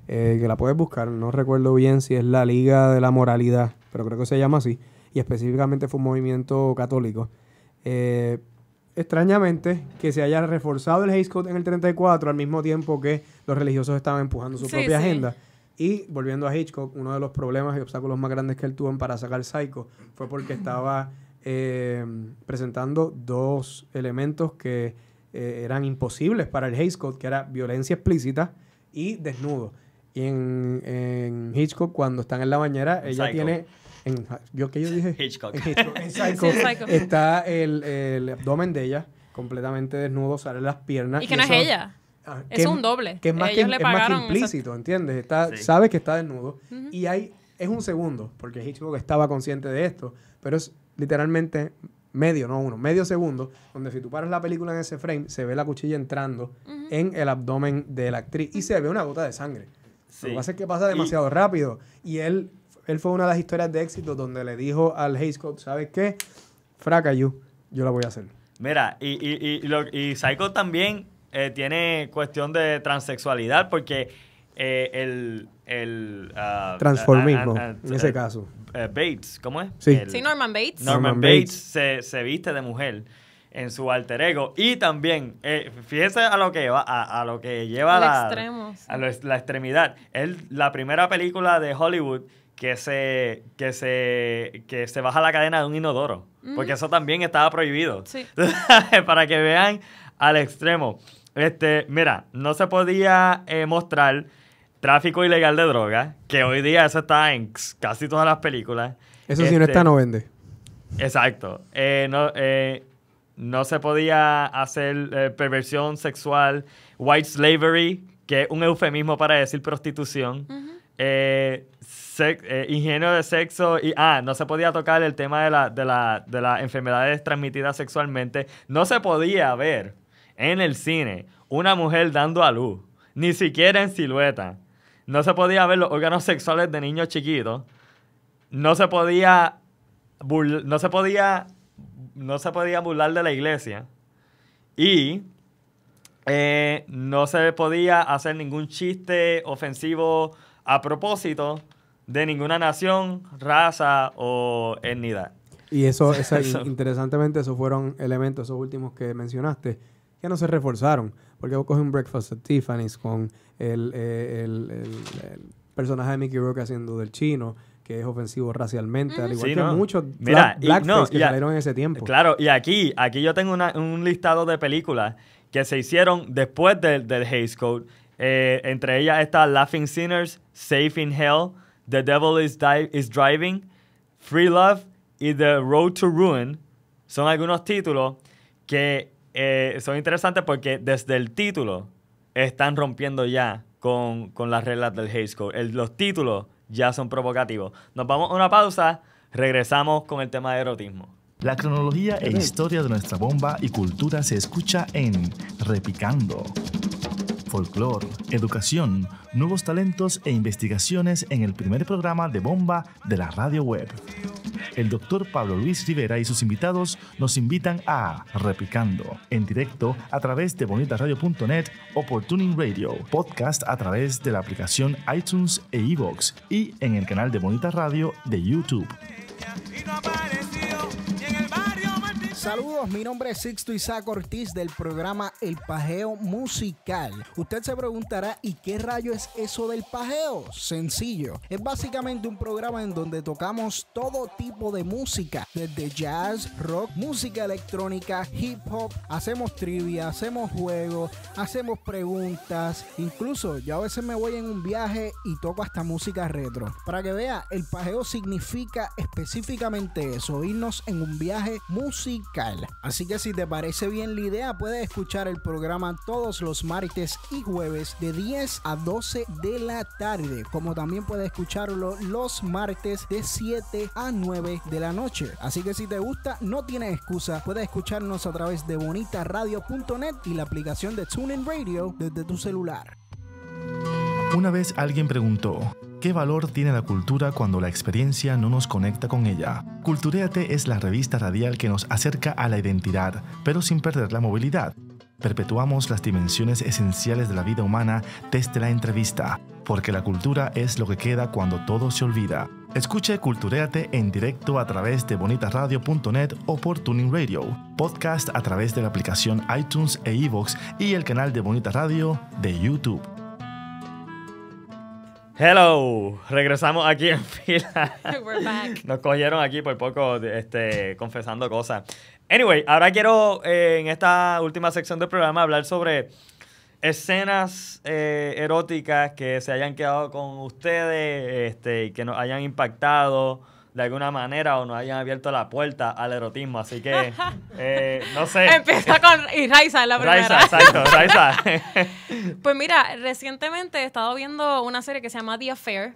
Eh, que la puedes buscar, no recuerdo bien si es la Liga de la Moralidad, pero creo que se llama así, y específicamente fue un movimiento católico. Eh, extrañamente que se haya reforzado el Hays Code en el 34 al mismo tiempo que los religiosos estaban empujando su propia agenda. Y volviendo a Hitchcock, uno de los problemas y obstáculos más grandes que él tuvo para sacar Psycho fue porque estaba eh, presentando dos elementos que eh, eran imposibles para el Hays Code, que era violencia explícita y desnudo. Y en, Hitchcock, cuando están en la bañera, ella tiene en, yo que yo dije Hitchcock, está el, abdomen de ella completamente desnudo, salen las piernas. Y que no es ella. Ah, es un doble. Que es Ellos le es implícito, ¿entiendes? Está, que está desnudo. Y hay, es un segundo, porque Hitchcock estaba consciente de esto, pero es literalmente medio, no uno, medio segundo, donde si tú paras la película en ese frame, se ve la cuchilla entrando en el abdomen de la actriz y se ve una gota de sangre. Lo que pasa es que pasa demasiado rápido y él él fue una de las historias de éxito donde le dijo al Hayes ¿sabes qué? you, yo la voy a hacer. Mira, y, lo, Psycho también eh, tiene cuestión de transexualidad porque eh, el... Ah, Transformismo, ah, ah, en ese eh, caso. Bates, ¿cómo es? Sí, Norman Bates. Norman, Bates, se, viste de mujer en su alter ego. Y también, fíjese a lo que va, a, lo que lleva la, a la extremidad. Él, la primera película de Hollywood que se, que se, se baja la cadena de un inodoro, porque eso también estaba prohibido. Para que vean al extremo. Este, mira, no se podía eh, mostrar tráfico ilegal de drogas, que hoy día eso está en casi todas las películas. Eso si no este, está, no vende. Exacto. Eh, no, eh, no, se podía hacer perversión sexual, white slavery, que es un eufemismo para decir prostitución. Eh, eh, ingenio de sexo y ah, no se podía tocar el tema de, las enfermedades transmitidas sexualmente. No se podía ver en el cine una mujer dando a luz, ni siquiera en silueta. No se podía ver los órganos sexuales de niños chiquitos. No se podía no se podía no se podía burlar de la iglesia y eh, no se podía hacer ningún chiste ofensivo a propósito de ninguna nación, raza o etnidad. Y eso, interesantemente, esos fueron elementos, esos últimos que mencionaste, que no se reforzaron. Porque vos coges un breakfast at Tiffany's con el, eh, personaje de Mickey Rourke haciendo del chino, que es ofensivo racialmente, al igual que muchos blackface que salieron en ese tiempo. Claro, y aquí, aquí yo tengo un listado de películas que se hicieron después del, del Hays Code eh, entre ellas está Laughing Sinners, Safe in Hell, The Devil is, Driving, Free Love y The Road to Ruin. Son algunos títulos que eh, son interesantes porque desde el título están rompiendo ya con, las reglas del hate Code. los títulos ya son provocativos. Nos vamos a una pausa, regresamos con el tema de erotismo. La cronología e historia de nuestra bomba y cultura se escucha en Repicando folclore, educación, nuevos talentos e investigaciones en el primer programa de bomba de la radio web. El doctor Pablo Luis Rivera y sus invitados nos invitan a Repicando, en directo a través de bonitaradio.net o por Tuning Radio, podcast a través de la aplicación iTunes e iVoox y en el canal de Bonita Radio de YouTube. Saludos, mi nombre es Sixto Isaac Ortiz del programa El Pajeo Musical. Usted se preguntará, ¿y qué rayo es eso del pajeo? Sencillo, es básicamente un programa en donde tocamos todo tipo de música, desde jazz, rock, música electrónica, hip hop, hacemos trivia, hacemos juegos, hacemos preguntas, incluso yo a veces me voy en un viaje y toco hasta música retro. Para que vea, el pajeo significa específicamente eso, irnos en un viaje musical Así que si te parece bien la idea, puedes escuchar el programa todos los martes y jueves de 10 a 12 de la tarde, como también puedes escucharlo los martes de 7 a 9 de la noche. Así que si te gusta, no tienes excusa, puedes escucharnos a través de bonitaradio.net y la aplicación de TuneIn Radio desde tu celular. Una vez alguien preguntó, ¿qué valor tiene la cultura cuando la experiencia no nos conecta con ella? Culturéate es la revista radial que nos acerca a la identidad, pero sin perder la movilidad. Perpetuamos las dimensiones esenciales de la vida humana desde la entrevista, porque la cultura es lo que queda cuando todo se olvida. Escuche Culturéate en directo a través de bonitaradio.net o por Tuning Radio, podcast a través de la aplicación iTunes e iVoox y el canal de Bonita Radio de YouTube. Hello, regresamos aquí en fila. Nos cogieron aquí por poco este, confesando cosas. Anyway, ahora quiero eh, en esta última sección del programa hablar sobre escenas eh, eróticas que se hayan quedado con ustedes este, y que nos hayan impactado de alguna manera o no hayan abierto la puerta al erotismo. Así que, eh, no sé. Empieza con. Y la primera. exacto, pues mira, recientemente he estado viendo una serie que se llama The Affair.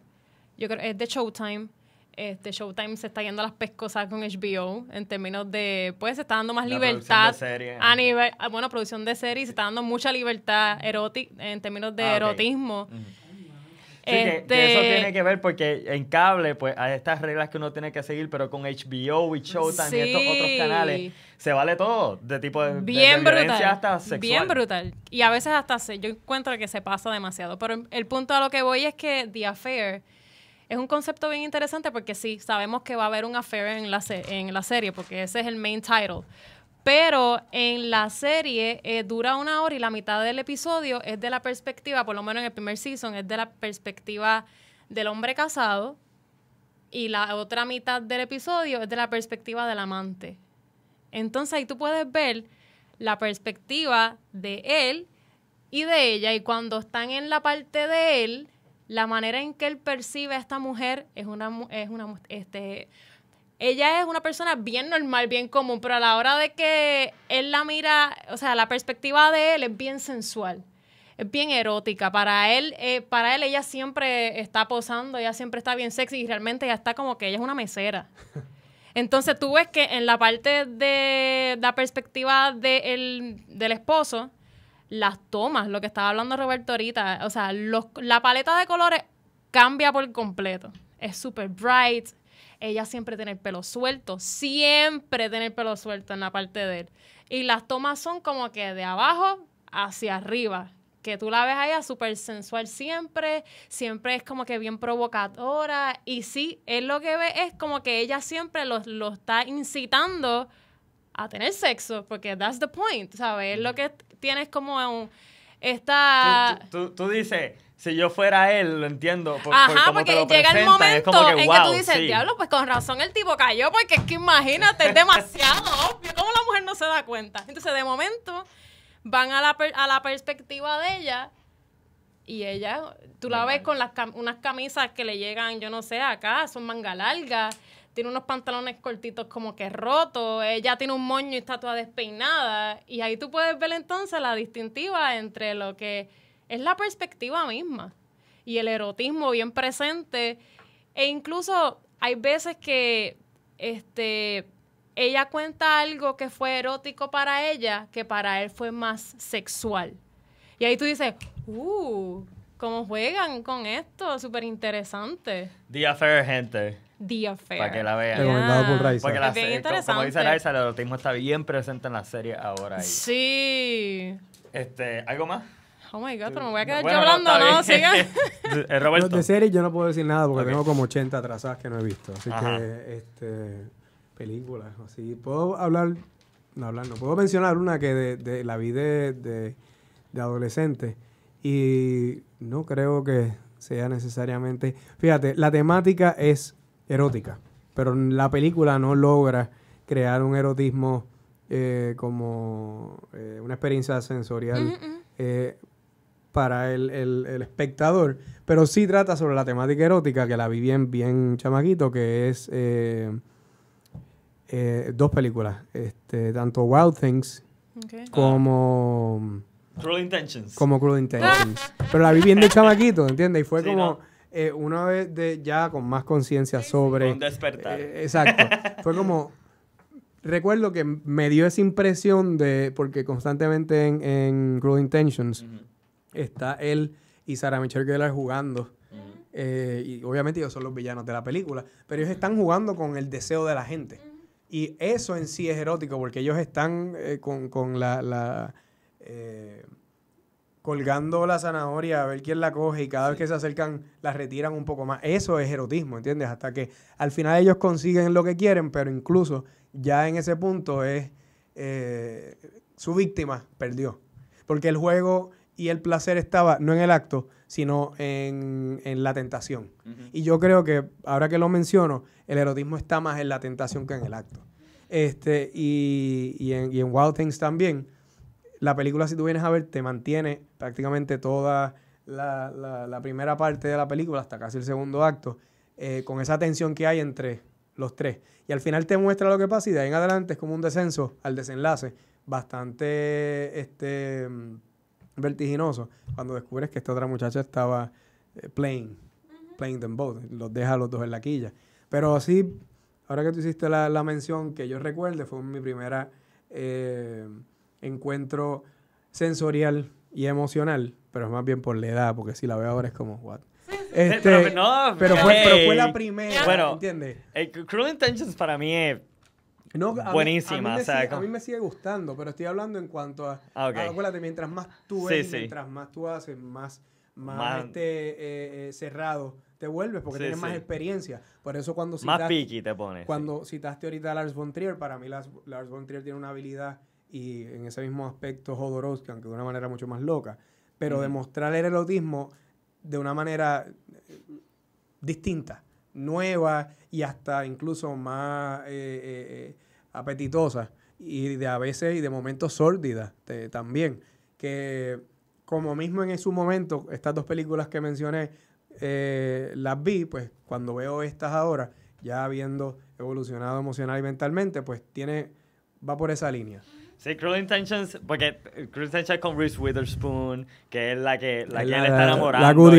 Yo creo es de Showtime. Este Showtime se está yendo a las pescosas con HBO en términos de, pues, se está dando más libertad de serie. a nivel, ah, bueno, producción de series, se está dando mucha libertad en términos de ah, erotismo eso este, tiene que ver porque en cable, pues, hay estas reglas que uno tiene que seguir, pero con HBO y Showtime y estos otros canales, se vale todo, de tipo de, Bien violencia hasta sexual. Bien brutal. Y a veces hasta se, yo encuentro que se pasa demasiado. Pero el punto a lo que voy es que The Affair es un concepto bien interesante porque sí, sabemos que va a haber un affair en la, en la serie, porque ese es el main title. Pero en la serie eh, dura una hora y la mitad del episodio es de la perspectiva, por lo menos en el primer season, es de la perspectiva del hombre casado y la otra mitad del episodio es de la perspectiva del amante. Entonces ahí tú puedes ver la perspectiva de él y de ella y cuando están en la parte de él, la manera en que él percibe a esta mujer es una, es una este, ella es una persona bien normal, bien común, pero a la hora de que él la mira, o sea, la perspectiva de él es bien sensual, es bien erótica. Para él, eh, para él ella siempre está posando, ella siempre está bien sexy y realmente ya está como que ella es una mesera. Entonces tú ves que en la parte de la perspectiva de del esposo, las tomas, lo que estaba hablando Roberto ahorita, o sea, la paleta de colores cambia por completo. Es súper bright, ella siempre tiene el pelo suelto, siempre tiene el pelo suelto en la parte de él. Y las tomas son como que de abajo hacia arriba, que tú la ves a ella súper sensual siempre, siempre es como que bien provocadora. Y sí, él lo que ve es como que ella siempre lo, está incitando a tener sexo, porque that's the point, ¿sabes? Es lo mm. que tienes como un, esta... tú, tú dices si yo fuera él, lo entiendo. Ajá, porque llega el momento en que tú dices, diablo, pues con razón el tipo cayó, porque es que imagínate, es demasiado obvio. ¿Cómo la mujer no se da cuenta? Entonces, de momento, van a la, a la perspectiva de ella y ella, tú la ves con las unas camisas que le llegan, yo no sé, acá, son manga larga, tiene unos pantalones cortitos como que rotos, ella tiene un moño y está toda despeinada. Y ahí tú puedes ver entonces la distintiva entre lo que es la perspectiva misma y el erotismo bien presente. E incluso hay veces que este, ella cuenta algo que fue erótico para ella, que para él fue más sexual. Y ahí tú dices, uh, cómo juegan con esto, súper interesante. The Affair, gente. The Affair. Para que la vean. Por la bien Como, dice Raisa, el erotismo está bien presente en la serie ahora. Sí. Este, ¿Algo más? Oh my god, pero me voy a quedar yo hablando, ¿no? Sigan. de series yo no puedo decir nada porque tengo como 80 atrasadas que no he visto. Así que, este. Películas, así. Puedo hablar. No, hablar, no. Puedo mencionar una que de, la vida de, de, adolescente y no creo que sea necesariamente. Fíjate, la temática es erótica, pero la película no logra crear un erotismo eh, como eh, una experiencia sensorial. Eh, para el, espectador, pero sí trata sobre la temática erótica que la vi bien, bien chamaquito, que es eh, eh, dos películas, este, tanto Wild Things como... Ah. Cruel Intentions. Como Cruel Intentions. pero la vi bien de chamaquito, ¿entiendes? Y fue como... Eh, una vez de, ya con más conciencia sobre... despertar. exacto. fue como, recuerdo que me dio esa impresión de, porque constantemente en, Cruel Intentions, está él y Sarah Michelle Gellar jugando. Eh, y obviamente ellos son los villanos de la película, pero ellos están jugando con el deseo de la gente. Y eso en sí es erótico porque ellos están eh, con, la... la eh, colgando la zanahoria a ver quién la coge y cada vez que se acercan la retiran un poco más. Eso es erotismo, ¿entiendes? Hasta que al final ellos consiguen lo que quieren, pero incluso ya en ese punto es su víctima perdió. Porque el juego y el placer estaba no en el acto, sino en, la tentación. Y yo creo que, ahora que lo menciono, el erotismo está más en la tentación que en el acto. Este, y, en, Wild Things también, la película, si tú vienes a ver, te mantiene prácticamente toda la, primera parte de la película hasta casi el segundo acto, eh, con esa tensión que hay entre los tres. Y al final te muestra lo que pasa y de ahí en adelante es como un descenso al desenlace bastante... Este, vertiginoso cuando descubres que esta otra muchacha estaba eh, playing, playing them both, los deja los dos en la quilla. Pero sí, ahora que tú hiciste la, mención, que yo recuerde, fue mi primera eh, encuentro sensorial y emocional, pero es más bien por la edad, porque si la veo ahora es como, what? Este, pero, no, pero, fue, la primera, bueno, ¿entiendes? Eh, cruel Intentions para mí es buenísima. Mí, a, mí me sigue gustando, pero estoy hablando en cuanto a. Ah, acuérdate, mientras más tú eres, mientras más tú haces, más, más, este, eh, eh, cerrado te vuelves porque tienes más experiencia. Por eso cuando citaste. Más piqui te pones. Cuando citaste ahorita a Lars von Trier, para mí Lars, von Trier tiene una habilidad y en ese mismo aspecto Jodorowsky, aunque de una manera mucho más loca. Pero mm. demostrar el erotismo de una manera eh, distinta, nueva y hasta incluso más apetitosas y de a veces y de momentos sórdidas también. Que como mismo en su momento, estas dos películas que mencioné eh, las vi, pues cuando veo estas ahora, ya habiendo evolucionado emocional y mentalmente, pues tiene, va por esa línea. Sí, Cruel Intentions, porque eh, Cruel Intentions con Reese Witherspoon, que es la que, la, que él está enamorando.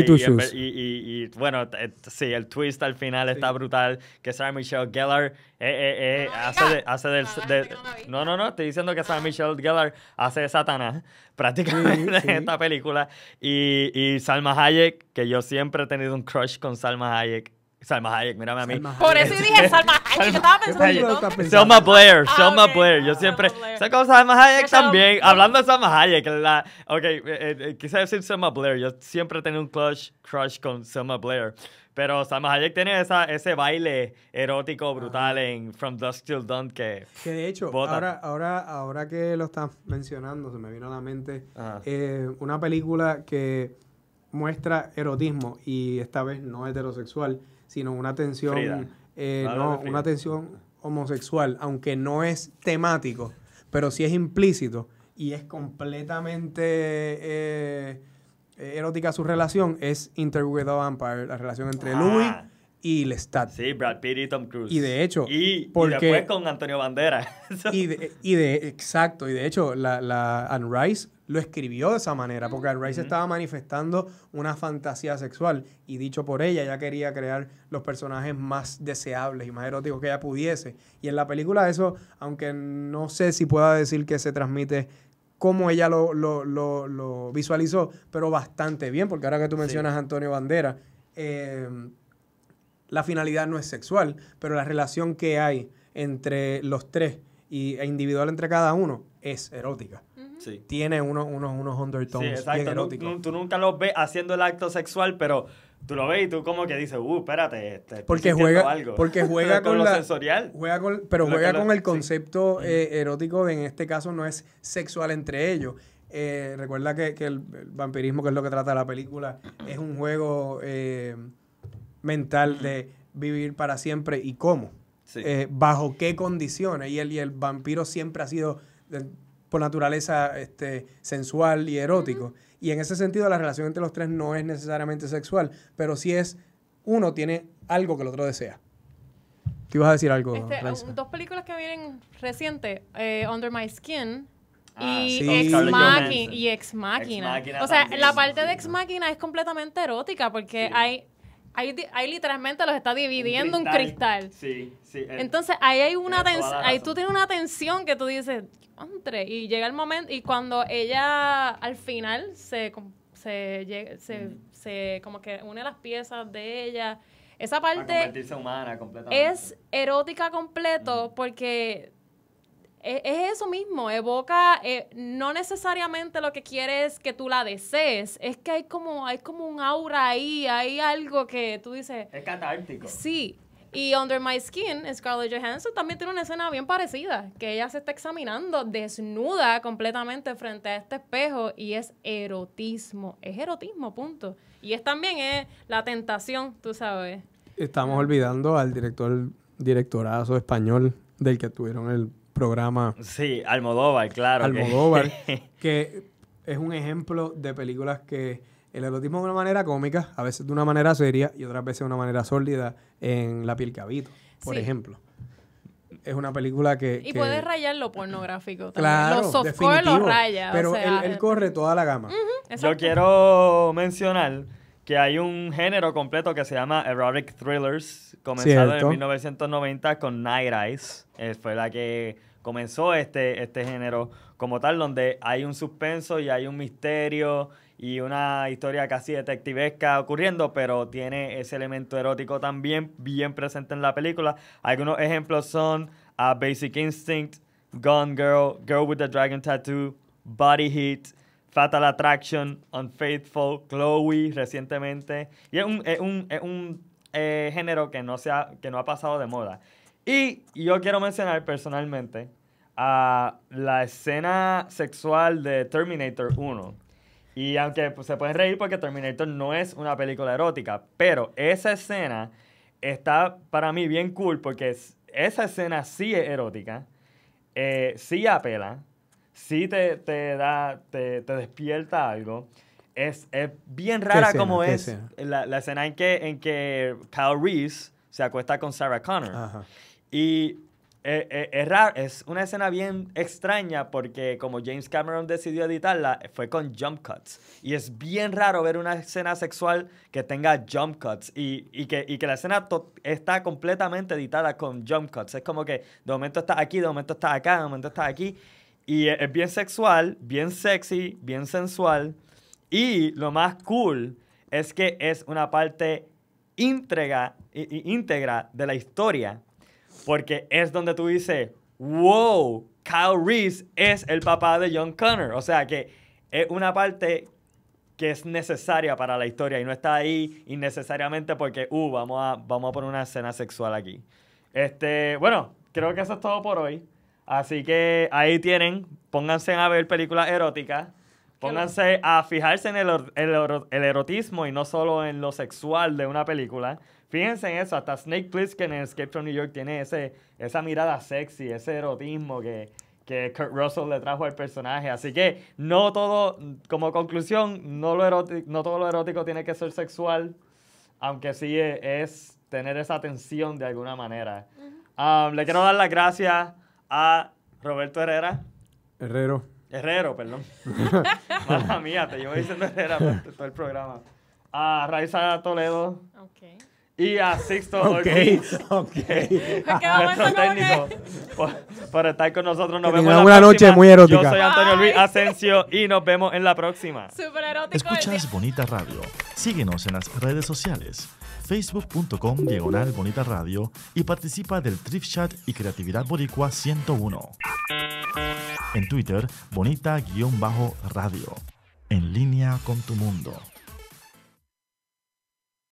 Y, bueno, eh, sí, el twist al final está brutal, que Sarah Michelle Gellar eh, hace, de, hace del... no, no, no, estoy diciendo que Sarah ah. Michelle Gellar hace de Satanás prácticamente en esta película. Y, y Salma Hayek, que yo siempre he tenido un crush con Salma Hayek. Salma Hayek, mírame a mí. Por eso dije Salma Hayek. Yo estaba pensando. en Selma Blair, ah, Selma Blair. Yo siempre. cómo Salma Hayek también. Hablando de Salma Hayek, la, ok, eh, eh, quise decir Selma Blair. Yo siempre tenía un crush, crush con Salma Blair. Pero Salma Hayek tiene ese baile erótico brutal en From Dusk Till Dawn que. Que de hecho, ahora, ahora, ahora que lo estás mencionando, se me vino a la mente eh, una película que muestra erotismo y esta vez no heterosexual sino una tensión, eh, una tensión homosexual, aunque no es temático, pero sí es implícito y es completamente eh, erótica su relación, es Interview with Vampire, la relación entre ah. Louis y Lestat. Sí, Brad Pitt y Tom Cruise. Y de hecho, y, porque, con Antonio Bandera. y, de, exacto, y de hecho, la, la Anne Rice lo escribió de esa manera, porque el Rice estaba manifestando una fantasía sexual y dicho por ella, ella quería crear los personajes más deseables y más eróticos que ella pudiese. Y en la película eso, aunque no sé si pueda decir que se transmite como ella lo, visualizó, pero bastante bien, porque ahora que tú mencionas a Antonio Bandera, em, la finalidad no es sexual, pero la relación que hay entre los tres y, e individual entre cada uno es erótica tiene unos, unos, unos undertones eróticos. Tú, nunca los ves haciendo el acto sexual, pero tú lo ves y tú como que dices, uh, espérate, este porque, juega, algo. porque juega, con, lo sensorial. Juega con, pero juega con el concepto eh, erótico, en este caso no es sexual entre ellos. Eh, recuerda que, que, el vampirismo, que es lo que trata la película, es un juego eh, mental de vivir para siempre y cómo. bajo qué condiciones. Y y el vampiro siempre ha sido, naturaleza este, sensual y erótico. Y en ese sentido la relación entre los tres no es necesariamente sexual, pero sí es uno tiene algo que el otro desea. ¿Te vas a decir algo? Este, ah, dos películas que vienen recientes, eh, Under My Skin, ah, y, ex y, máquina. O sea, la parte de ex máquina es completamente erótica porque hay Ahí, ahí literalmente los está dividiendo un cristal. Sí, sí. Entonces ahí hay una tensión, ahí tú tienes una tensión que tú dices, entre, y llega el momento, y cuando ella al final se, se, se, se como que une las piezas de ella, esa parte humana completamente. es erótica completo porque es, eso mismo, evoca eh, no necesariamente lo que quieres que tú la desees, es que hay como, hay como un aura ahí, hay algo que tú dices... Es catártico. Sí, y Under My Skin, Scarlett Johansson también tiene una escena bien parecida, que ella se está examinando desnuda completamente frente a este espejo y es erotismo, es erotismo, punto. Y es también es eh, la tentación, tú sabes. Estamos olvidando al director, directorazo español del que tuvieron el programa. Sí, Almodóvar, claro. Almodóvar, que... es un ejemplo de películas que el erotismo de una manera cómica, a veces de una manera seria y otras veces de una manera sólida en La piel que por ejemplo. Es una película que... Y puedes rayar lo pornográfico también. Claro, los softcore lo raya. Pero él, corre toda la gama. lo Yo quiero mencionar que hay un género completo que se llama Erotic Thrillers, comenzado en 1990 con Night Eyes. Eh, fue la que comenzó este, este género como tal, donde hay un suspenso y hay un misterio y una historia casi detectivesca ocurriendo, pero tiene ese elemento erótico también bien presente en la película. Algunos ejemplos son uh, Basic Instinct, Gone Girl, Girl with the Dragon Tattoo, Body Heat, Fatal Attraction, Unfaithful, Chloe recientemente. Y es un, eh, género que no, sea, que no ha pasado de moda. Y yo quiero mencionar personalmente a la escena sexual de Terminator 1. Y aunque pues, se pueden reír porque Terminator no es una película erótica, pero esa escena está para mí bien cool porque esa escena sí es erótica, eh, sí apela, sí te, te da, te, te, despierta algo. Es, es bien rara como es La, la, escena en que, en que Kyle Reese se acuesta con Sarah Connor. Y eh, eh, es, es, es una escena bien extraña porque como James Cameron decidió editarla, fue con jump cuts. Y es bien raro ver una escena sexual que tenga jump cuts y, y, que, y que, la escena está completamente editada con jump cuts. Es como que de momento está aquí, de momento está acá, de momento está aquí. Y e, es, bien sexual, bien sexy, bien sensual. Y lo más cool es que es una parte íntegra, de la historia. Porque es donde tú dices, wow, Kyle Reese es el papá de John Connor. O sea que es una parte que es necesaria para la historia y no está ahí innecesariamente porque, uh, vamos a, vamos poner una escena sexual aquí. Este, bueno, creo que eso es todo por hoy. Así que ahí tienen, pónganse a ver películas eróticas, pónganse a fijarse en el, erotismo y no solo en lo sexual de una película. Fíjense en eso, hasta Snake Plissken en Escape from New York tiene ese, esa mirada sexy, ese erotismo que, que Kurt Russell le trajo al personaje. Así que no todo, como conclusión, no, todo lo erótico tiene que ser sexual, aunque sí e-, es, tener esa tensión de alguna manera. Ah, le quiero dar las gracias a Roberto Herrera. Herrero. Herrero, perdón. Mala mía, te llevo diciendo Herrera todo el programa. A Raiza Toledo. Okay. Y a Sixto okay, Ortiz. Okay. técnico. Por, estar con nosotros. Nos vemos en la próxima. noche muy erótica. Yo soy Antonio Luis Asensio y nos vemos en la próxima. Super Escuchas Bonita Radio. Síguenos en las redes sociales facebook.com diagonal bonita radio y participa del trip y Creatividad Boricua 101. En Twitter, bonita-radio. En línea con tu mundo.